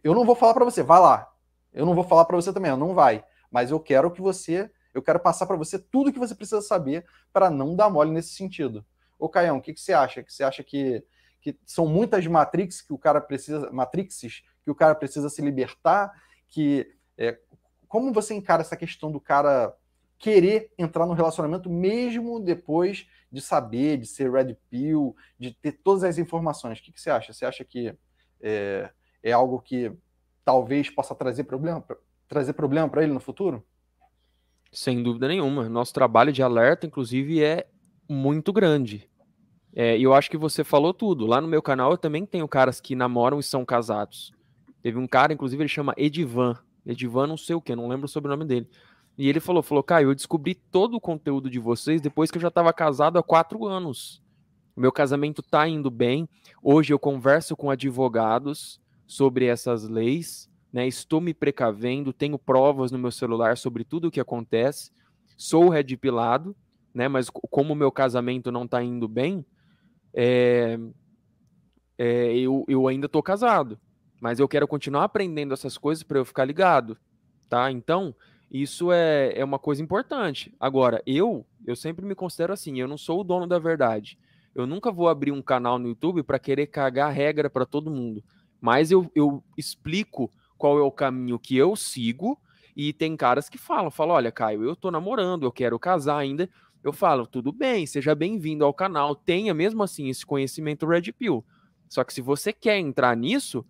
Speaker 1: eu não vou falar para você, vai lá. Eu não vou falar para você também, não vai. Mas eu quero que você, eu quero passar para você tudo que você precisa saber para não dar mole nesse sentido. Ô Caião, o que, que você acha? Que você acha que, que são muitas matrix que o cara precisa, matrixes que o cara precisa se libertar, que é, como você encara essa questão do cara querer entrar no relacionamento mesmo depois de saber, de ser red pill, de ter todas as informações? O que, que você acha? Você acha que é, é algo que talvez possa trazer problema, trazer problema para ele no futuro?
Speaker 2: Sem dúvida nenhuma. Nosso trabalho de alerta, inclusive, é muito grande. É, e é, eu acho que você falou tudo. Lá no meu canal eu também tenho caras que namoram e são casados. Teve um cara, inclusive, ele chama Edivan. Edivan não sei o que, não lembro sobre o sobrenome dele. E ele falou, falou, Caio, eu descobri todo o conteúdo de vocês depois que eu já estava casado há quatro anos. Meu casamento tá indo bem. Hoje eu converso com advogados sobre essas leis, né? Estou me precavendo, tenho provas no meu celular sobre tudo o que acontece. Sou red pilado, né? Mas como meu casamento não tá indo bem, é, é, eu, eu ainda tô casado. Mas eu quero continuar aprendendo essas coisas para eu ficar ligado, tá? Então, isso é, é uma coisa importante. Agora, eu, eu sempre me considero assim, eu não sou o dono da verdade. Eu nunca vou abrir um canal no YouTube para querer cagar regra para todo mundo. Mas eu, eu explico qual é o caminho que eu sigo. E tem caras que falam, falam, olha, Caio, eu tô namorando, eu quero casar ainda. Eu falo, tudo bem, seja bem-vindo ao canal, tenha mesmo assim esse conhecimento Red Pill. Só que se você quer entrar nisso,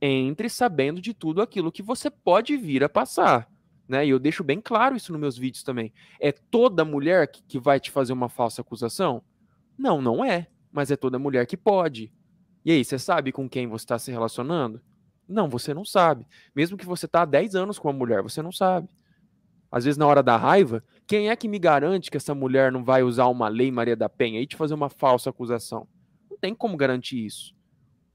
Speaker 2: entre sabendo de tudo aquilo que você pode vir a passar. Né? E eu deixo bem claro isso nos meus vídeos também. É toda mulher que, que vai te fazer uma falsa acusação? Não, não é. Mas é toda mulher que pode. E aí, você sabe com quem você está se relacionando? Não, você não sabe. Mesmo que você está há 10 anos com uma mulher, você não sabe. Às vezes, na hora da raiva, quem é que me garante que essa mulher não vai usar uma lei Maria da Penha e te fazer uma falsa acusação? Não tem como garantir isso.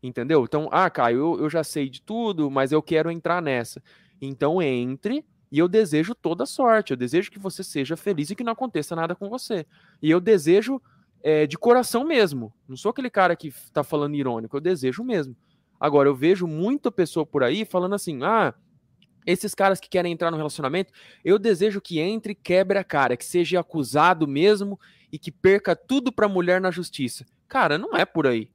Speaker 2: Entendeu? Então, ah, Caio, eu, eu já sei de tudo, mas eu quero entrar nessa. Então, entre e eu desejo toda sorte. Eu desejo que você seja feliz e que não aconteça nada com você. E eu desejo é, de coração mesmo. Não sou aquele cara que tá falando irônico. Eu desejo mesmo. Agora, eu vejo muita pessoa por aí falando assim: ah, esses caras que querem entrar no relacionamento, eu desejo que entre e quebre a cara, que seja acusado mesmo e que perca tudo pra mulher na justiça. Cara, não é por aí.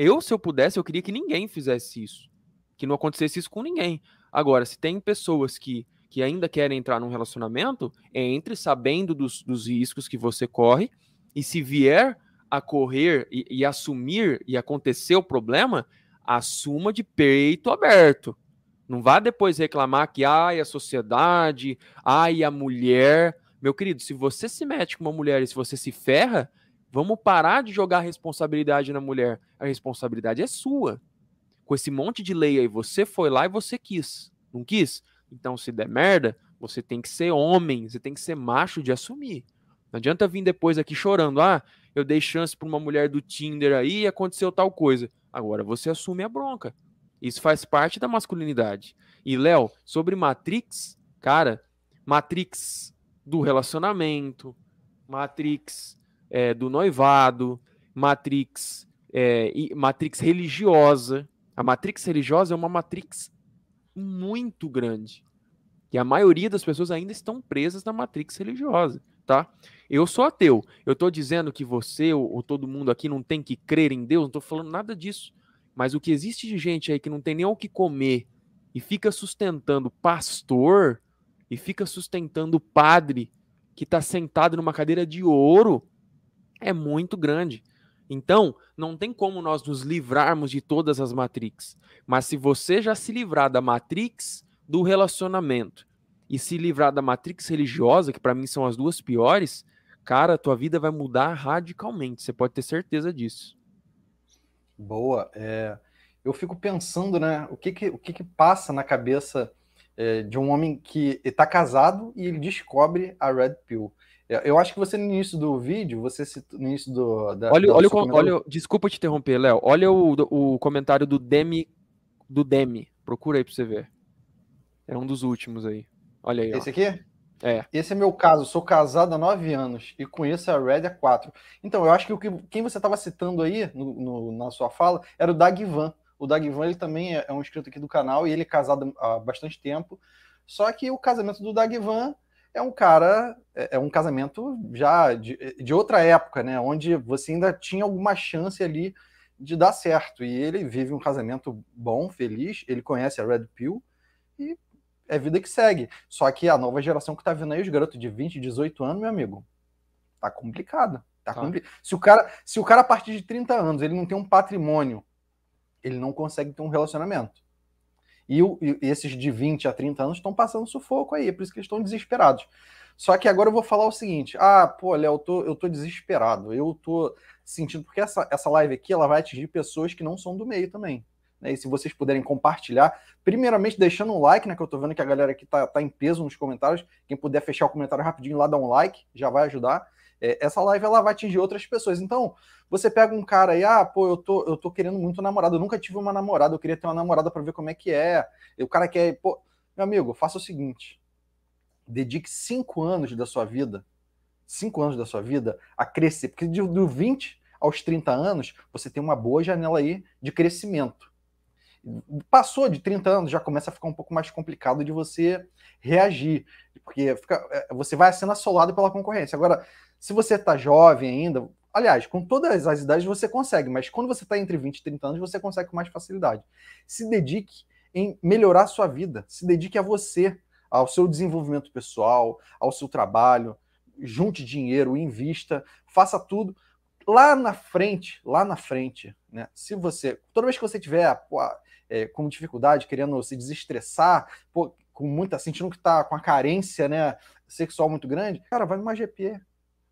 Speaker 2: Eu, se eu pudesse, eu queria que ninguém fizesse isso. Que não acontecesse isso com ninguém. Agora, se tem pessoas que, que ainda querem entrar num relacionamento, entre sabendo dos, dos riscos que você corre. E se vier a correr e, e assumir e acontecer o problema, assuma de peito aberto. Não vá depois reclamar que, ai, a sociedade, ai, a mulher. Meu querido, se você se mete com uma mulher e se você se ferra, Vamos parar de jogar a responsabilidade na mulher. A responsabilidade é sua. Com esse monte de lei aí, você foi lá e você quis. Não quis? Então, se der merda, você tem que ser homem, você tem que ser macho de assumir. Não adianta vir depois aqui chorando. Ah, eu dei chance para uma mulher do Tinder aí e aconteceu tal coisa. Agora você assume a bronca. Isso faz parte da masculinidade. E, Léo, sobre Matrix, cara, Matrix do relacionamento, Matrix é, do noivado, matrix, é, e, matrix religiosa. A matrix religiosa é uma matrix muito grande. E a maioria das pessoas ainda estão presas na matrix religiosa, tá? Eu sou ateu. Eu estou dizendo que você ou, ou, todo mundo aqui não tem que crer em Deus, não estou falando nada disso. Mas o que existe de gente aí que não tem nem o que comer e fica sustentando pastor e fica sustentando padre que está sentado numa cadeira de ouro é muito grande. Então, não tem como nós nos livrarmos de todas as matrix. Mas se você já se livrar da matrix do relacionamento e se livrar da matrix religiosa, que para mim são as duas piores, cara, a tua vida vai mudar radicalmente. Você pode ter certeza disso. Boa. É, eu fico pensando,
Speaker 1: né? O que que, o que, que passa na cabeça é, de um homem que está casado e ele descobre a Red Pill? Eu, eu, acho que você, no início do vídeo, você citou, no início do. Da, olha, olha, o, olha,
Speaker 2: desculpa te interromper, Léo. Olha o, o comentário do Demi. Do Demi. Procura aí pra você ver. É um dos últimos aí. Olha aí. Esse ó. aqui?
Speaker 1: É. Esse é meu caso. Sou casado há nove anos e conheço a Red há é quatro. Então, eu acho que, o que quem você estava citando aí no, no, na sua fala era o Dagvan. O Dagvan ele também é, é um inscrito aqui do canal e ele é casado há bastante tempo. Só que o casamento do Dagvan é um cara, é, é um casamento já de, de outra época, né? Onde você ainda tinha alguma chance ali de dar certo. E ele vive um casamento bom, feliz, ele conhece a Red Pill e é vida que segue. Só que a nova geração que tá vindo aí, os garotos de 20, 18 anos, meu amigo, tá complicado. Tá ah. compli... se, o cara, se o cara, a partir de 30 anos, ele não tem um patrimônio, ele não consegue ter um relacionamento. E, o, e esses de 20 a 30 anos estão passando sufoco aí, é por isso que eles estão desesperados. Só que agora eu vou falar o seguinte: ah, pô, Léo, eu tô, eu tô desesperado, eu tô sentindo, porque essa, essa live aqui ela vai atingir pessoas que não são do meio também. Né? E se vocês puderem compartilhar, primeiramente deixando um like, né? Que eu tô vendo que a galera aqui tá, tá em peso nos comentários. Quem puder fechar o comentário rapidinho lá, dá um like, já vai ajudar é, essa live ela vai atingir outras pessoas. Então, você pega um cara aí, ah, pô, eu tô, eu tô querendo muito namorado, eu nunca tive uma namorada, eu queria ter uma namorada para ver como é que é. E o cara quer, pô, meu amigo, faça o seguinte: dedique cinco anos da sua vida, cinco anos da sua vida a crescer, porque do, do 20 aos 30 anos, você tem uma boa janela aí de crescimento. Passou de 30 anos, já começa a ficar um pouco mais complicado de você reagir, porque fica, é, você vai sendo assolado pela concorrência. Agora, se você está jovem ainda, aliás, com todas as idades você consegue, mas quando você está entre 20 e 30 anos, você consegue com mais facilidade. Se dedique em melhorar a sua vida, se dedique a você, ao seu desenvolvimento pessoal, ao seu trabalho, junte dinheiro, invista, faça tudo. Lá na frente, lá na frente, né? Se você, toda vez que você tiver pô, é, com dificuldade, querendo se desestressar, pô, com muita, sentindo que está com a carência, né, sexual muito grande, cara, vai numa GP,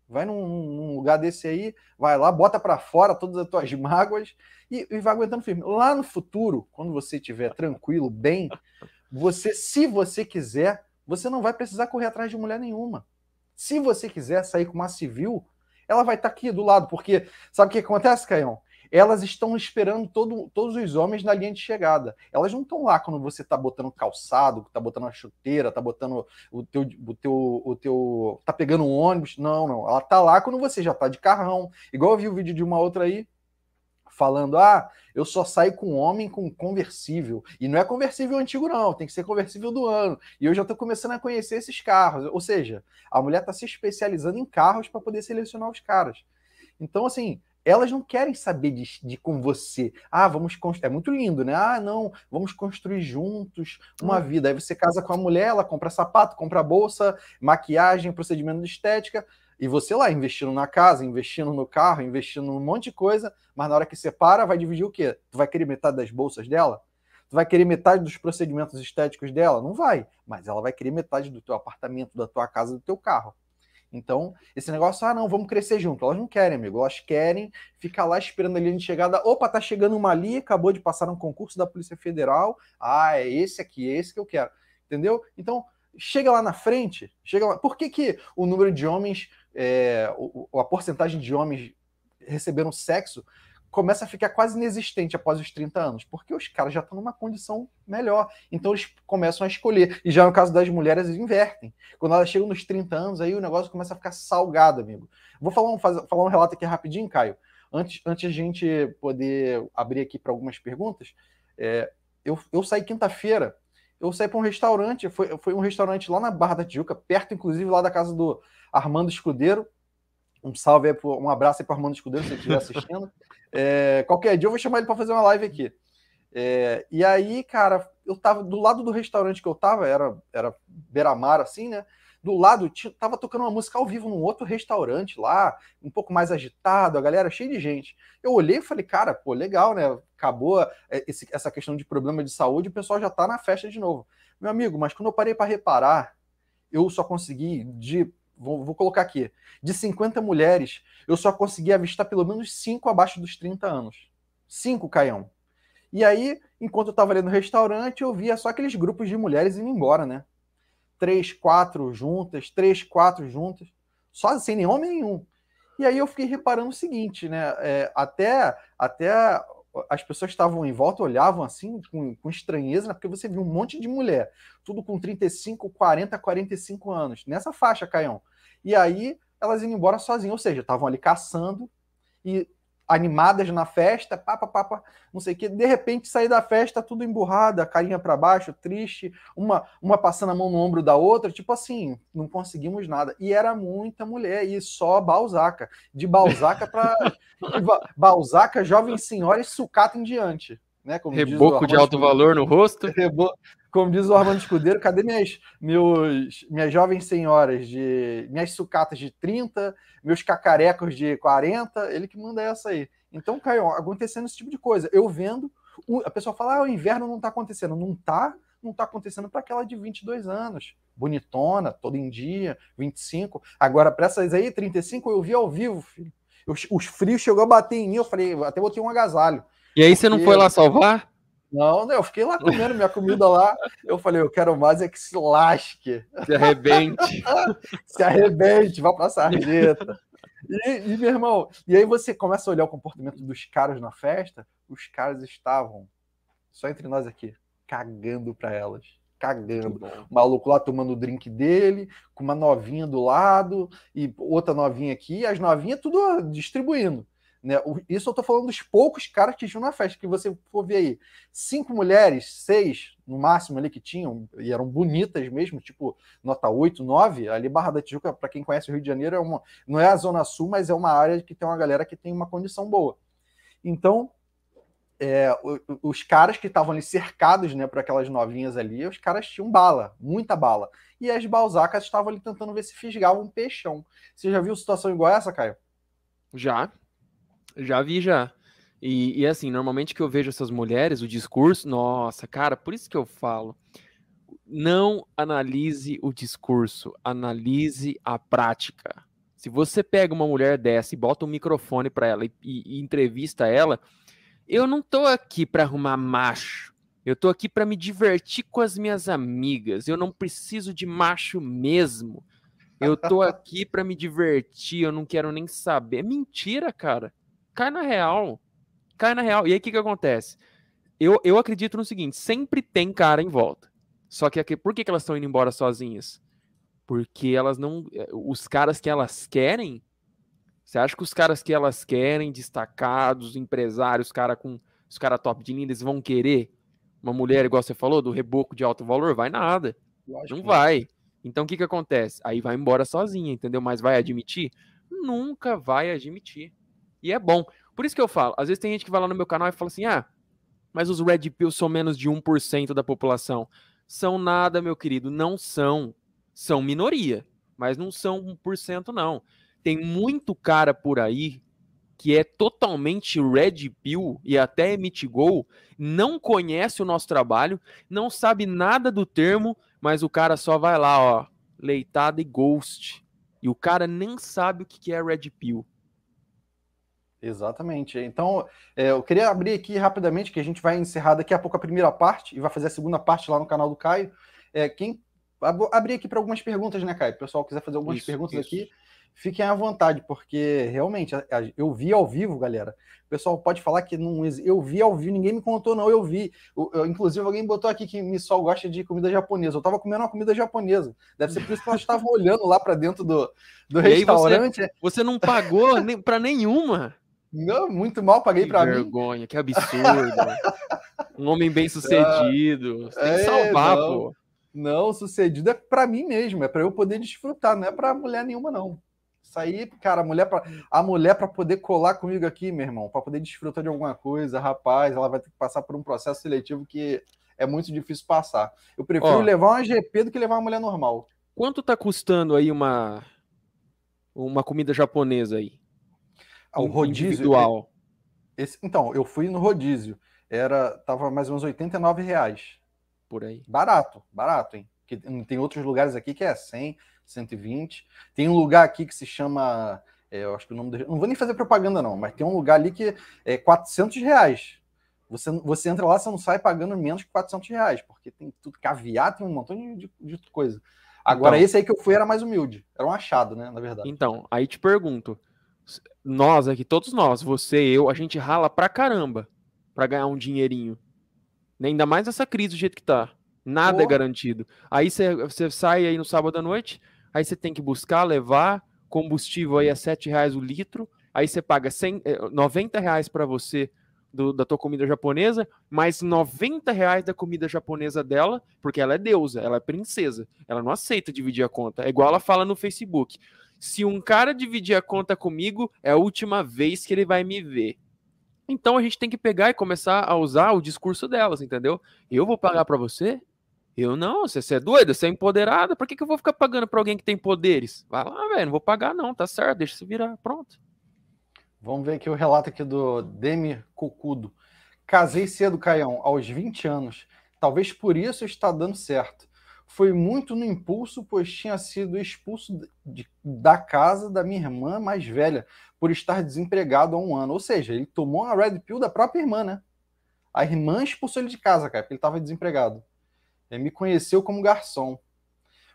Speaker 1: Vai num, num, lugar desse aí, vai lá, bota para fora todas as tuas [LAUGHS] mágoas e, e vai aguentando firme. Lá no futuro, quando você estiver tranquilo, bem, você, se você quiser, você não vai precisar correr atrás de mulher nenhuma. Se você quiser sair com uma civil, ela vai estar tá aqui do lado, porque sabe o que acontece, Caião? elas estão esperando todo, todos os homens na linha de chegada. Elas não estão lá quando você está botando calçado, está botando a chuteira, está botando o teu, o teu, o teu, tá pegando um ônibus. Não, não. Ela está lá quando você já está de carrão. Igual eu vi o vídeo de uma outra aí falando, ah, eu só saio com homem com conversível. E não é conversível antigo, não, tem que ser conversível do ano. E eu já estou começando a conhecer esses carros. Ou seja, a mulher está se especializando em carros para poder selecionar os caras. Então, assim, elas não querem saber de, de com você. Ah, vamos construir. É muito lindo, né? Ah, não, vamos construir juntos uma hum. vida. Aí você casa com a mulher, ela compra sapato, compra bolsa, maquiagem, procedimento de estética. E você lá investindo na casa, investindo no carro, investindo num monte de coisa, mas na hora que separa, vai dividir o quê? Tu vai querer metade das bolsas dela? Tu vai querer metade dos procedimentos estéticos dela? Não vai, mas ela vai querer metade do teu apartamento, da tua casa, do teu carro. Então, esse negócio, ah, não, vamos crescer junto. Elas não querem, amigo. Elas querem ficar lá esperando a gente chegar chegada. Opa, tá chegando uma ali, acabou de passar um concurso da Polícia Federal. Ah, é esse aqui, é esse que eu quero. Entendeu? Então, chega lá na frente, chega lá. Por que, que o número de homens, é, a porcentagem de homens receberam sexo começa a ficar quase inexistente após os 30 anos, porque os caras já estão numa condição melhor. Então eles começam a escolher. E já no é caso das mulheres, eles invertem. Quando elas chegam nos 30 anos, aí o negócio começa a ficar salgado, amigo. Vou falar um, fazer, falar um relato aqui rapidinho, Caio. Antes, antes a gente poder abrir aqui para algumas perguntas, é, eu, eu saí quinta-feira, eu saí para um restaurante, foi, foi um restaurante lá na Barra da Tijuca, perto, inclusive, lá da casa do Armando Escudeiro, um salve, pro, um abraço aí para o Armando Escudeiro, se estiver assistindo. É, qualquer dia eu vou chamar ele para fazer uma live aqui. É, e aí, cara, eu tava do lado do restaurante que eu tava, era, era Beira-Mar, assim, né? Do lado, tava tocando uma música ao vivo num outro restaurante lá, um pouco mais agitado, a galera cheia de gente. Eu olhei e falei, cara, pô, legal, né? Acabou é, esse, essa questão de problema de saúde, o pessoal já tá na festa de novo. Meu amigo, mas quando eu parei para reparar, eu só consegui, de vou, vou colocar aqui, de 50 mulheres, eu só consegui avistar pelo menos 5 abaixo dos 30 anos. 5, Caião. E aí, enquanto eu estava ali no restaurante, eu via só aqueles grupos de mulheres indo embora, né? Três, quatro juntas, três, quatro juntas, só sem nenhum homem nenhum. E aí eu fiquei reparando o seguinte, né? É, até, até as pessoas estavam em volta, olhavam assim, com, com estranheza, né? porque você viu um monte de mulher, tudo com 35, 40, 45 anos, nessa faixa, Caião. E aí elas iam embora sozinhas, ou seja, estavam ali caçando e animadas na festa, pá, pá, não sei o que, de repente sair da festa tudo emburrada, carinha para baixo, triste, uma, uma passando a mão no ombro da outra, tipo assim, não conseguimos nada. E era muita mulher, e só Balzaca, de Balzaca para [LAUGHS] Balzaca, jovem senhora e sucata em diante. Né, Reboco de alto valor no rosto. Rebo... Como diz o Armando Escudeiro, cadê minhas, meus, minhas jovens senhoras, de minhas sucatas de 30, meus cacarecos de 40? Ele que manda essa aí. Então, Caio, acontecendo esse tipo de coisa. Eu vendo, a pessoa fala, ah, o inverno não tá acontecendo. Não tá, não tá acontecendo para aquela de 22 anos. Bonitona, todo em dia, 25. Agora, para essas aí, 35, eu vi ao vivo, filho. Os, os frios chegou a bater em mim, eu falei, até botei um agasalho. E aí você não foi lá salvar? Não, né, eu fiquei lá comendo minha comida lá. Eu falei, eu quero mais é que se lasque. Se arrebente. [LAUGHS] se arrebente, vá pra sarjeta. E, e, meu irmão, e aí você começa a olhar o comportamento dos caras na festa, os caras estavam, só entre nós aqui, cagando pra elas. Cagando. O maluco lá tomando o drink dele, com uma novinha do lado, e outra novinha aqui, e as novinhas tudo distribuindo. Né? Isso eu tô falando dos poucos caras que tinham na festa, que você for ver aí. Cinco mulheres, seis no máximo ali que tinham, e eram bonitas mesmo, tipo nota 8, 9. Ali Barra da Tijuca, para quem conhece o Rio de Janeiro, é uma, não é a Zona Sul, mas é uma área que tem uma galera que tem uma condição boa. Então, é, os caras que estavam ali cercados né, por aquelas novinhas ali, os caras tinham bala, muita bala. E as balzacas estavam ali tentando ver se fisgavam um peixão. Você já viu situação igual essa, Caio?
Speaker 2: Já. Já vi, já. E, e, assim, normalmente que eu vejo essas mulheres, o discurso, nossa, cara, por isso que eu falo. Não analise o discurso, analise a prática. Se você pega uma mulher dessa e bota um microfone para ela e, e, e entrevista ela, eu não tô aqui para arrumar macho. Eu tô aqui para me divertir com as minhas amigas. Eu não preciso de macho mesmo. Eu tô [LAUGHS] aqui para me divertir, eu não quero nem saber. é Mentira, cara cai na real. Cai na real. E aí o que, que acontece? Eu, eu acredito no seguinte: sempre tem cara em volta. Só que aqui, por que, que elas estão indo embora sozinhas? Porque elas não. Eh, os caras que elas querem. Você acha que os caras que elas querem, destacados, empresários, cara com os caras top de linha, eles vão querer uma mulher, igual você falou, do reboco de alto valor? Vai nada. Lógico. Não vai. Então o que, que acontece? Aí vai embora sozinha, entendeu? Mas vai admitir? Nunca vai admitir. E é bom. Por isso que eu falo, às vezes tem gente que vai lá no meu canal e fala assim: ah, mas os Red Pill são menos de 1% da população. São nada, meu querido, não são. São minoria, mas não são 1%, não. Tem muito cara por aí que é totalmente red pill e até emite não conhece o nosso trabalho, não sabe nada do termo, mas o cara só vai lá, ó, leitada e ghost. E o cara nem sabe o que é red pill.
Speaker 1: Exatamente. Então, é, eu queria abrir aqui rapidamente, que a gente vai encerrar daqui a pouco a primeira parte e vai fazer a segunda parte lá no canal do Caio. É, quem abrir aqui para algumas perguntas, né, Caio? O pessoal quiser fazer algumas isso, perguntas isso. aqui, fiquem à vontade, porque realmente eu vi ao vivo, galera. O pessoal pode falar que não eu vi ao vivo, ninguém me contou, não. Eu vi. Eu, eu, inclusive, alguém botou aqui que me só gosta de comida japonesa. Eu estava comendo uma comida japonesa. Deve ser por isso que nós estávamos [LAUGHS] olhando lá para dentro do, do e restaurante. Você,
Speaker 2: é. você, não pagou nem, para nenhuma.
Speaker 1: Não, muito mal paguei para mim. Que
Speaker 2: vergonha, que absurdo.
Speaker 1: [LAUGHS]
Speaker 2: um homem bem sucedido. tem que é, salvar, não. pô.
Speaker 1: Não, sucedido é para mim mesmo, é para eu poder desfrutar, não é para mulher nenhuma, não. Isso aí, cara, a mulher pra, a mulher para poder colar comigo aqui, meu irmão, para poder desfrutar de alguma coisa, rapaz, ela vai ter que passar por um processo seletivo que é muito difícil passar. Eu prefiro Ó, levar uma GP do que levar uma mulher normal.
Speaker 2: Quanto tá custando aí uma uma comida japonesa aí? ao rodízio individual.
Speaker 1: É, é, esse, então, eu fui no rodízio. Era, tava mais ou menos 89 reais. Por aí. Barato, barato, hein? Que tem outros lugares aqui que é 100, 120. Tem um lugar aqui que se chama, é, eu acho que o nome do, não vou nem fazer propaganda não, mas tem um lugar ali que é 400 reais. Você, você entra lá, você não sai pagando menos que 400 reais, porque tem tudo caviar, tem um montão de, de, de coisa. Agora, então, esse aí que eu fui era mais humilde, era um achado, né? Na verdade.
Speaker 2: Então, aí te pergunto: nós aqui, todos nós, você, eu, a gente rala pra caramba pra ganhar um dinheirinho. Né, ainda mais nessa crise do jeito que tá. Nada oh. é garantido. Aí você sai aí no sábado à noite, aí você tem que buscar, levar, combustível aí é 7 reais o litro, aí você paga 100, 90 é, reais para você do, da tua comida japonesa, mais 90 reais da comida japonesa dela, porque ela é deusa, ela é princesa, ela não aceita dividir a conta. É igual ela fala no Facebook. Se um cara dividir a conta comigo, é a última vez que ele vai me ver. Então a gente tem que pegar e começar a usar o discurso delas, entendeu? Eu vou pagar para você? Eu não, você, você é doida, você é empoderada, por que, que eu vou ficar pagando pra alguém que tem poderes? Vai lá, velho, não vou pagar não, tá certo, deixa se virar, pronto.
Speaker 1: Vamos ver aqui o relato aqui do Demi Cocudo. Casei cedo, Caião, aos 20 anos. Talvez por isso está dando certo foi muito no impulso, pois tinha sido expulso de, da casa da minha irmã mais velha por estar desempregado há um ano. Ou seja, ele tomou a red pill da própria irmã, né? A irmã expulsou ele de casa, cara, porque ele estava desempregado. Ele me conheceu como garçom.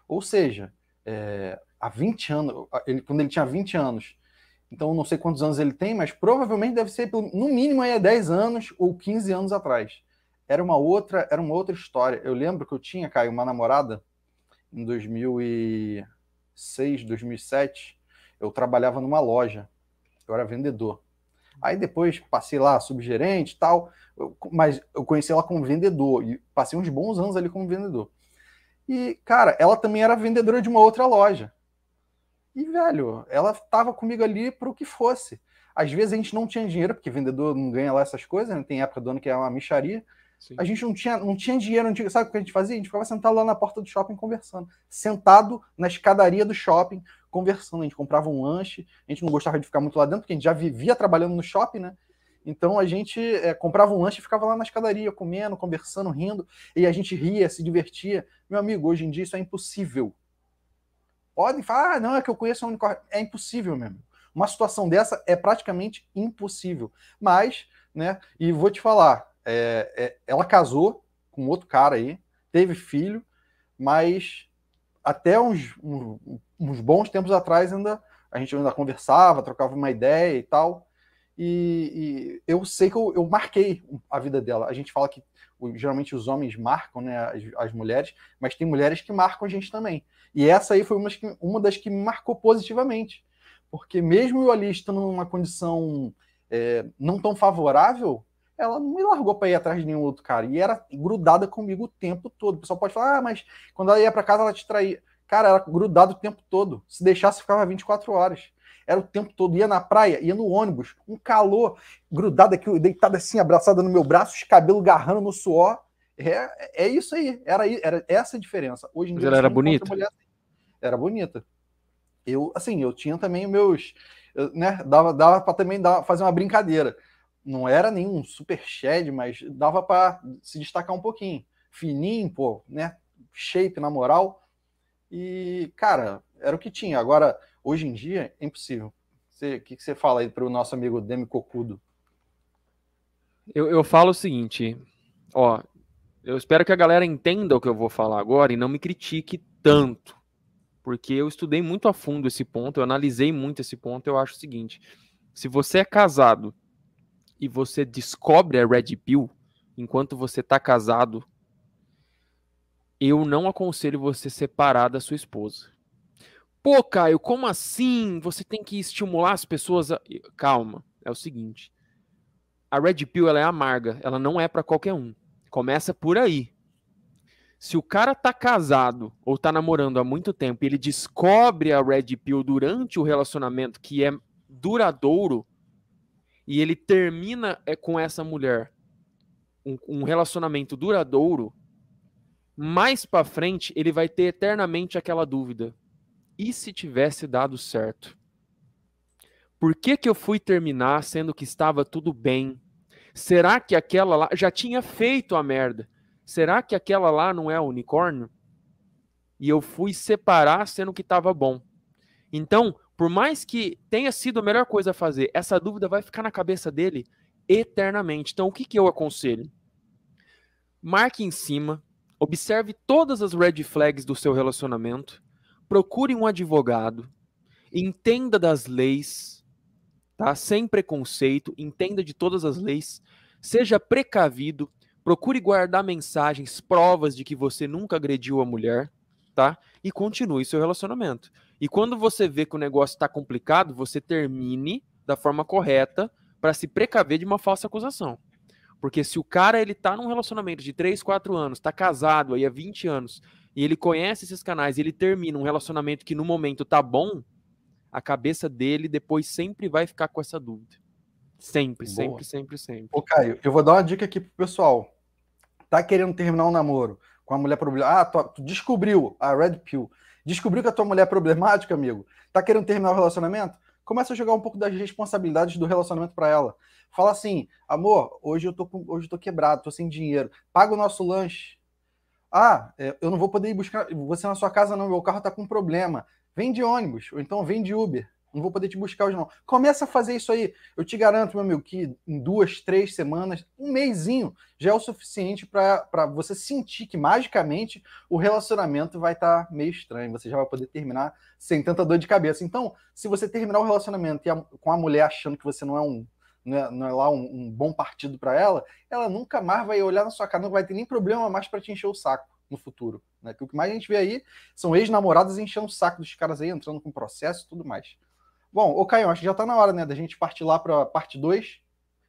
Speaker 1: Ou seja, é, há 20 anos, ele, quando ele tinha 20 anos, então não sei quantos anos ele tem, mas provavelmente deve ser no mínimo aí há 10 anos ou 15 anos atrás era uma outra, era uma outra história. Eu lembro que eu tinha, Caio, uma namorada em 2006, 2007. Eu trabalhava numa loja, eu era vendedor. Aí depois passei lá subgerente e tal, mas eu conheci ela como vendedor e passei uns bons anos ali como vendedor. E, cara, ela também era vendedora de uma outra loja. E, velho, ela estava comigo ali para o que fosse. Às vezes a gente não tinha dinheiro, porque vendedor não ganha lá essas coisas, né? tem época do ano que é uma micharia. Sim. A gente não tinha, não tinha dinheiro, não tinha, sabe o que a gente fazia? A gente ficava sentado lá na porta do shopping conversando. Sentado na escadaria do shopping, conversando. A gente comprava um lanche, a gente não gostava de ficar muito lá dentro, porque a gente já vivia trabalhando no shopping, né? Então a gente é, comprava um lanche e ficava lá na escadaria, comendo, conversando, rindo, e a gente ria, se divertia. Meu amigo, hoje em dia isso é impossível. Podem falar, ah, não, é que eu conheço um unicórnio. É impossível mesmo. Uma situação dessa é praticamente impossível. Mas, né, e vou te falar, é, é, ela casou com outro cara aí, teve filho, mas até uns, uns, uns, bons tempos atrás ainda a gente ainda conversava, trocava uma ideia e tal. E, e eu sei que eu, eu, marquei a vida dela. A gente fala que geralmente os homens marcam né, as, as, mulheres, mas tem mulheres que marcam a gente também. E essa aí foi uma, uma das que me marcou positivamente. Porque mesmo eu ali estando numa condição é, não tão favorável, ela não me largou para ir atrás de nenhum outro cara. E era grudada comigo o tempo todo. O pessoal pode falar, ah, mas quando ela ia para casa, ela te traía. Cara, era grudado o tempo todo. Se deixasse, ficava 24 horas. Era o tempo todo. Ia na praia, ia no ônibus, um calor, grudada aqui, deitada assim, abraçada no meu braço, os cabelos garrando no suor. É, é isso aí. Era, era essa a diferença. Hoje em mas dia. Ela era bonita? Era bonita. Eu, assim, eu tinha também meus. Eu, né, dava dava para também dar, fazer uma brincadeira não era nenhum super shed, mas dava para se destacar um pouquinho. Fininho, pô, né? Shape na moral. E, cara, era o que tinha. Agora, hoje em dia, é impossível. O que, que você fala aí para o nosso amigo Demi Cocudo?
Speaker 2: Eu, eu falo o seguinte, ó, eu espero que a galera entenda o que eu vou falar agora e não me critique tanto, porque eu estudei muito a fundo esse ponto, eu analisei muito esse ponto, eu acho o seguinte, se você é casado e você descobre a Red Pill enquanto você está casado, eu não aconselho você separar da sua esposa. Pô, Caio, como assim? Você tem que estimular as pessoas a... Calma, é o seguinte. A Red Pill ela é amarga, ela não é para qualquer um. Começa por aí. Se o cara tá casado ou tá namorando há muito tempo e ele descobre a Red Pill durante o relacionamento que é duradouro, e ele termina é, com essa mulher um, um relacionamento duradouro, mais para frente ele vai ter eternamente aquela dúvida: e se tivesse dado certo? Por que, que eu fui terminar sendo que estava tudo bem? Será que aquela lá já tinha feito a merda? Será que aquela lá não é unicórnio? E eu fui separar sendo que estava bom. Então, por mais que tenha sido a melhor coisa a fazer, essa dúvida vai ficar na cabeça dele eternamente. Então, o que, que eu aconselho? Marque em cima, observe todas as red flags do seu relacionamento, procure um advogado, entenda das leis, tá? Sem preconceito, entenda de todas as leis, seja precavido, procure guardar mensagens, provas de que você nunca agrediu a mulher, tá? E continue seu relacionamento. E quando você vê que o negócio está complicado, você termine da forma correta para se precaver de uma falsa acusação. Porque se o cara ele tá num relacionamento de 3, 4 anos, está casado aí há 20 anos, e ele conhece esses canais, ele termina um relacionamento que no momento tá bom, a cabeça dele depois sempre vai ficar com essa dúvida. Sempre, Boa. sempre, sempre, sempre.
Speaker 1: Ô, Caio, eu vou dar uma dica aqui pro pessoal. Tá querendo terminar um namoro com a mulher problema. Ah, tu descobriu a Red Pill. Descobriu que a tua mulher é problemática, amigo? Tá querendo terminar o relacionamento? Começa a jogar um pouco das responsabilidades do relacionamento para ela. Fala assim: amor, hoje eu tô, com, hoje eu tô quebrado, tô sem dinheiro. Paga o nosso lanche. Ah, é, eu não vou poder ir buscar você na sua casa, não. Meu carro tá com problema. Vem de ônibus, ou então vem de Uber. Não vou poder te buscar hoje, não. Começa a fazer isso aí. Eu te garanto, meu amigo, que em duas, três semanas, um mêsinho, já é o suficiente para você sentir que magicamente o relacionamento vai estar tá meio estranho. Você já vai poder terminar sem tanta dor de cabeça. Então, se você terminar o relacionamento a, com a mulher achando que você não é um. Não é, não é lá um, um bom partido para ela, ela nunca mais vai olhar na sua cara, não vai ter nem problema mais para te encher o saco no futuro. Né? Porque o que mais a gente vê aí são ex-namoradas enchendo o saco dos caras aí, entrando com processo e tudo mais. Bom, o Caio, acho que já está na hora, né, da gente partir lá para parte 2.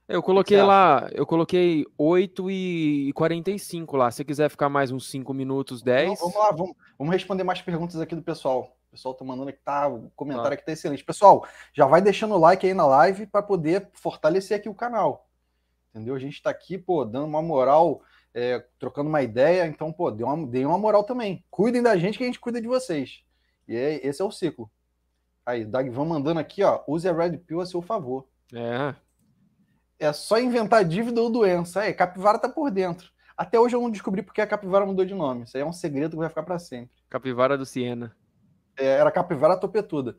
Speaker 2: Eu coloquei lá, eu coloquei 8 e 45 lá. Se quiser ficar mais uns 5 minutos, 10. Então, vamos
Speaker 1: lá, vamos, vamos, responder mais perguntas aqui do pessoal. O pessoal tá mandando que tá, o comentário ah. aqui tá excelente. Pessoal, já vai deixando o like aí na live para poder fortalecer aqui o canal. Entendeu? A gente está aqui, pô, dando uma moral, é, trocando uma ideia. Então, pô, dê uma, dê uma moral também. Cuidem da gente que a gente cuida de vocês. E é, esse é o ciclo. Aí, Dagvan mandando aqui, ó. Use a Red Pill a seu favor. É. É só inventar dívida ou doença. Aí, é, capivara tá por dentro. Até hoje eu não descobri porque a capivara mudou de nome. Isso aí é um segredo que vai ficar para sempre.
Speaker 2: Capivara do Siena.
Speaker 1: É, era capivara topetuda.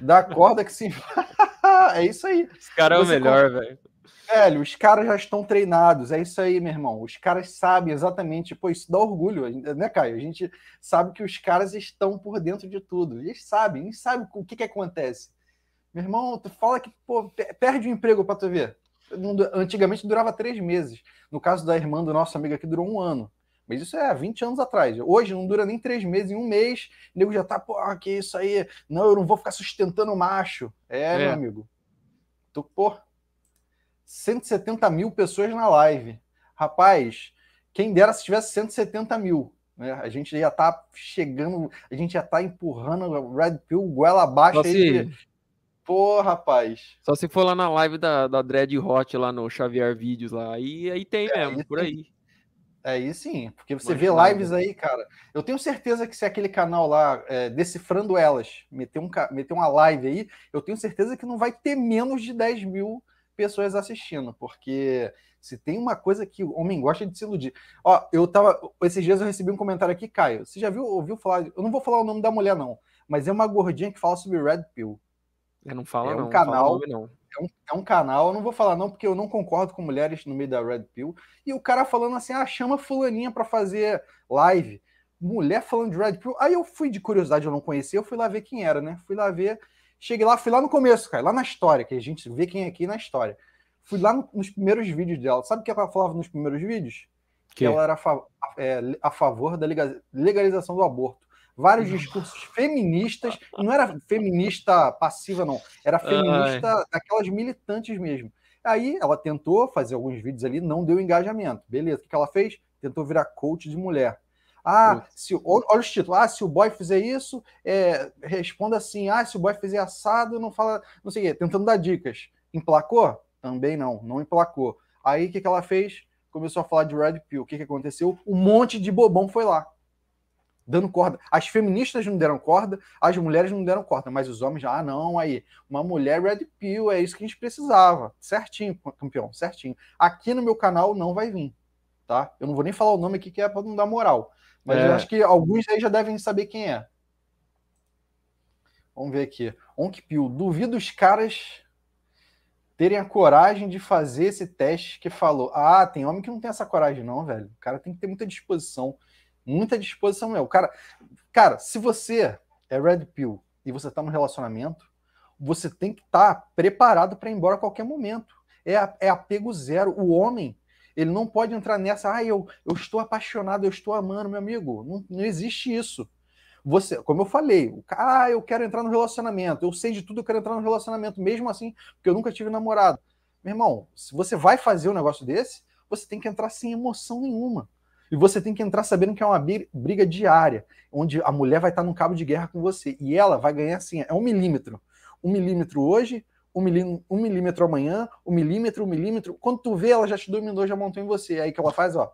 Speaker 1: Da corda que se. [LAUGHS] é isso aí. Esse cara é o melhor, velho. Velho, os caras já estão treinados, é isso aí, meu irmão. Os caras sabem exatamente, pô, isso dá orgulho, né, Caio? A gente sabe que os caras estão por dentro de tudo. Eles sabem, eles sabem o que, que acontece. Meu irmão, tu fala que, pô, perde o emprego pra tu ver. Antigamente durava três meses. No caso da irmã do nosso amigo aqui, durou um ano. Mas isso é 20 anos atrás. Hoje não dura nem três meses, em um mês, o nego já tá, pô, ah, que isso aí? Não, eu não vou ficar sustentando o macho. É, é. meu amigo. Tu, pô, 170 mil pessoas na live. Rapaz, quem dera se tivesse 170 mil. Né? A gente já tá chegando, a gente já tá empurrando o Red Pill goela abaixo. Só se... Pô, rapaz.
Speaker 2: Só se for lá na live da, da Dread Hot, lá no Xavier Vídeos, lá. Aí, aí tem é, mesmo, aí por aí. É Aí sim, porque você Mas vê lives aí,
Speaker 1: cara. Eu tenho certeza que se aquele canal lá, é, Decifrando Elas, meter, um, meter uma live aí, eu tenho certeza que não vai ter menos de 10 mil pessoas assistindo, porque se tem uma coisa que o homem gosta é de se iludir. Ó, eu tava. Esses dias eu recebi um comentário aqui, Caio. Você já viu, ouviu falar? Eu não vou falar o nome da mulher, não, mas é uma gordinha que fala sobre Red Pill.
Speaker 2: Eu não fala é um não, canal, não, não.
Speaker 1: É, um, é um canal, eu não vou falar, não, porque eu não concordo com mulheres no meio da Red Pill. E o cara falando assim: ah, chama fulaninha para fazer live mulher falando de Red Pill. Aí eu fui de curiosidade, eu não conhecia, eu fui lá ver quem era, né? Fui lá ver. Cheguei lá, fui lá no começo, cara, lá na história, que a gente vê quem é aqui na história. Fui lá no, nos primeiros vídeos dela. Sabe o que ela falava nos primeiros vídeos? Que, que ela era a, fa é, a favor da legalização do aborto vários discursos feministas, não era feminista passiva, não, era feminista Ai. daquelas militantes mesmo. Aí ela tentou fazer alguns vídeos ali, não deu engajamento. Beleza, o que ela fez? Tentou virar coach de mulher. Ah, se, olha os títulos. Ah, se o boy fizer isso, é, responda assim. Ah, se o boy fizer assado, não fala, não sei o quê. Tentando dar dicas. Emplacou? Também não, não emplacou. Aí o que, que ela fez? Começou a falar de Red Pill. O que, que aconteceu? Um monte de bobão foi lá, dando corda. As feministas não deram corda, as mulheres não deram corda, mas os homens já, ah, não, aí, uma mulher Red Pill, é isso que a gente precisava. Certinho, campeão, certinho. Aqui no meu canal não vai vir tá? Eu não vou nem falar o nome aqui que é para não dar moral, mas é. eu acho que alguns aí já devem saber quem é. Vamos ver aqui. Onkpil, duvido os caras terem a coragem de fazer esse teste que falou. Ah, tem homem que não tem essa coragem não, velho. O cara tem que ter muita disposição, muita disposição mesmo. O cara, cara, se você é red pill e você tá no relacionamento, você tem que estar tá preparado para ir embora a qualquer momento. É, é apego zero. O homem ele não pode entrar nessa, ah, eu, eu estou apaixonado, eu estou amando, meu amigo. Não, não existe isso. Você, como eu falei, o cara, ah, eu quero entrar no relacionamento, eu sei de tudo, eu quero entrar no relacionamento, mesmo assim, porque eu nunca tive namorado. Meu irmão, se você vai fazer um negócio desse, você tem que entrar sem emoção nenhuma. E você tem que entrar sabendo que é uma briga diária, onde a mulher vai estar num cabo de guerra com você. E ela vai ganhar assim, é um milímetro. Um milímetro hoje, um, milí um milímetro amanhã, um milímetro, um milímetro. Quando tu vê, ela já te dominou, já montou em você. Aí que ela faz, ó.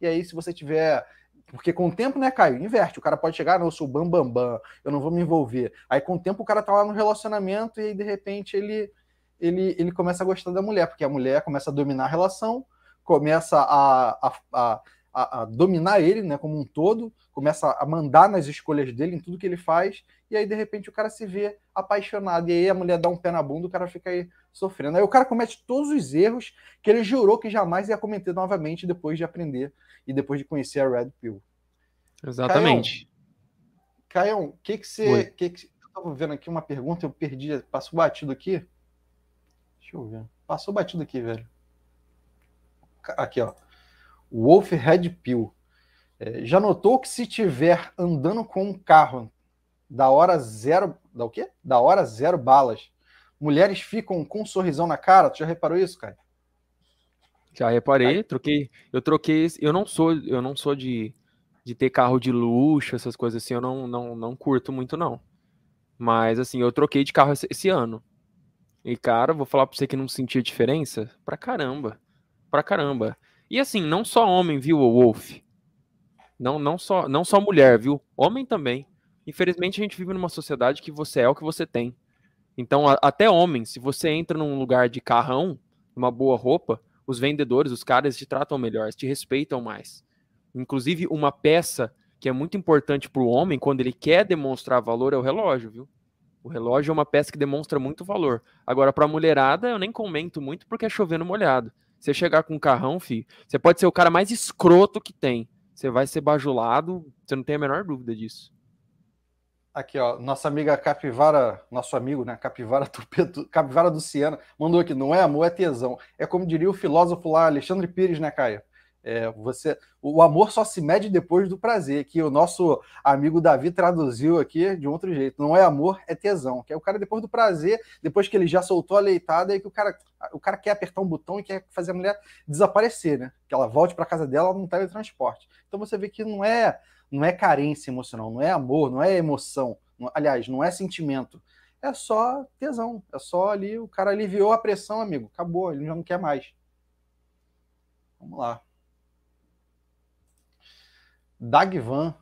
Speaker 1: E aí, se você tiver porque com o tempo, né, Caio? Inverte. O cara pode chegar, ah, não, eu sou bam, bam, bam, eu não vou me envolver. Aí com o tempo o cara tá lá no relacionamento e aí, de repente ele, ele, ele começa a gostar da mulher, porque a mulher começa a dominar a relação, começa a, a, a a, a, dominar ele né, como um todo, começa a mandar nas escolhas dele, em tudo que ele faz, e aí de repente o cara se vê apaixonado, e aí a mulher dá um pé na bunda, o cara fica aí sofrendo. Aí o cara comete todos os erros que ele jurou que jamais ia cometer novamente depois de aprender e depois de conhecer a Red
Speaker 2: Pill. Exatamente.
Speaker 1: Caião, o que que você... Que que, eu tava vendo aqui uma pergunta, eu perdi, passou batido aqui. Deixa eu ver. Passou batido aqui, velho. Aqui, ó. Wolf Red Pill. É, já notou que se tiver andando com um carro da hora zero, da o quê? Da hora zero balas, mulheres ficam com um sorrisão na cara. Tu já reparou isso, cara?
Speaker 2: Já reparei, troquei. Eu troquei. Eu não sou, eu não sou de, de ter carro de luxo, essas coisas assim. Eu não, não, não curto muito não. Mas assim, eu troquei de carro esse ano. E cara, vou falar para você que não sentia diferença, pra caramba, pra caramba. E assim, não só homem viu Wolf. Não, não, só, não só mulher, viu? Homem também. Infelizmente, a gente vive numa sociedade que você é o que você tem. Então, a, até homem, se você entra num lugar de carrão, uma boa roupa, os vendedores, os caras te tratam melhor, te respeitam mais. Inclusive, uma peça que é muito importante para o homem quando ele quer demonstrar valor é o relógio, viu? O relógio é uma peça que demonstra muito valor. Agora, para a mulherada, eu nem comento muito porque é chovendo molhado. Você chegar com um carrão, fi, você pode ser o cara mais escroto que tem. Você vai ser bajulado, você não tem a menor dúvida disso.
Speaker 1: Aqui, ó, nossa amiga Capivara, nosso amigo, né? Capivara [LAUGHS] Tupetu, Capivara do Siena, mandou aqui, não é amor, é tesão. É como diria o filósofo lá, Alexandre Pires, né, Caia? É, você, o amor só se mede depois do prazer, que o nosso amigo Davi traduziu aqui de outro jeito. Não é amor, é tesão. Que é o cara depois do prazer, depois que ele já soltou a leitada, e que o cara, o cara quer apertar um botão e quer fazer a mulher desaparecer, né? Que ela volte para casa dela, num não tá transporte. Então você vê que não é, não é carência emocional, não é amor, não é emoção, não, aliás, não é sentimento. É só tesão, é só ali o cara aliviou a pressão, amigo. Acabou, ele já não quer mais. Vamos lá. Dagvan,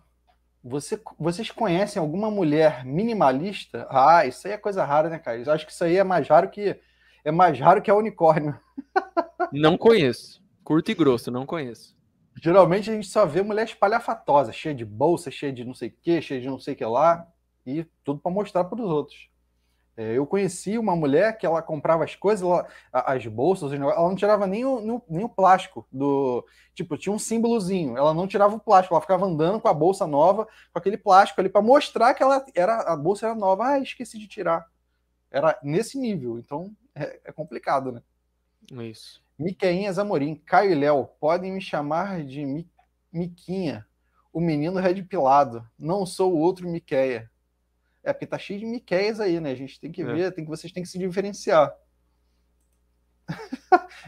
Speaker 1: você, vocês conhecem alguma mulher minimalista? Ah, isso aí é coisa rara, né, cara? Eu acho que isso aí é mais raro que é mais raro que a unicórnio.
Speaker 2: [LAUGHS] Não conheço. Curto e grosso, não conheço. Geralmente a gente só
Speaker 1: vê mulher espalhafatosa, cheia de bolsa, cheia de não sei o que, cheia de não sei o que lá, e tudo para mostrar para os outros. É, eu conheci uma mulher que ela comprava as coisas, ela, as bolsas, ela não tirava nem o, nem o plástico do. Tipo, tinha um símbolozinho, ela não tirava o plástico, ela ficava andando com a bolsa nova, com aquele plástico ali, para mostrar que ela era, a bolsa era nova. Ah, esqueci de tirar. Era nesse nível, então é, é complicado, né? Isso. Miqueinhas Amorim, Caio e Léo, podem me chamar de Mi, Miquinha, o menino Red Pilado. Não sou o outro Miqueia. É porque tá cheio de miquéis aí, né? A gente tem que é. ver, tem que, vocês têm que se diferenciar.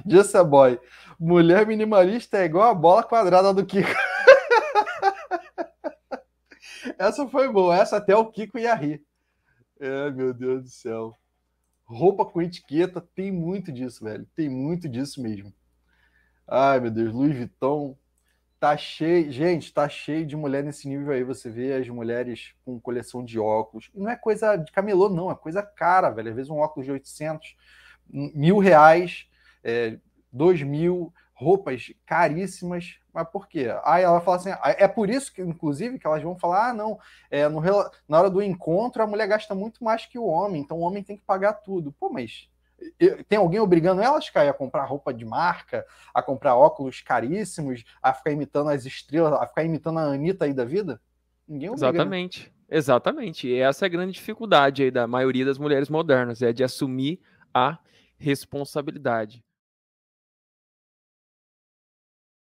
Speaker 1: Disse [LAUGHS] a boy. Mulher minimalista é igual a bola quadrada do Kiko. [LAUGHS] Essa foi boa. Essa até o Kiko ia rir. É, meu Deus do céu. Roupa com etiqueta tem muito disso, velho. Tem muito disso mesmo. Ai, meu Deus. Louis Vuitton, tá cheio, gente, tá cheio de mulher nesse nível aí. Você vê as mulheres com coleção de óculos. Não é coisa de camelô, não, é coisa cara, velho. Às vezes um óculos de 800, mil reais, é, dois mil, roupas caríssimas. Mas por quê? Aí ela fala assim: ah, é por isso que, inclusive, que elas vão falar: ah, não, é, no, na hora do encontro a mulher gasta muito mais que o homem, então o homem tem que pagar tudo. Pô, mas tem alguém obrigando elas, a comprar roupa de marca, a comprar óculos caríssimos, a ficar imitando as estrelas, a ficar imitando a Anitta aí da vida? Ninguém obriga. Né? Exatamente.
Speaker 2: Exatamente. E essa é a grande dificuldade aí da maioria das mulheres modernas, é de assumir a responsabilidade.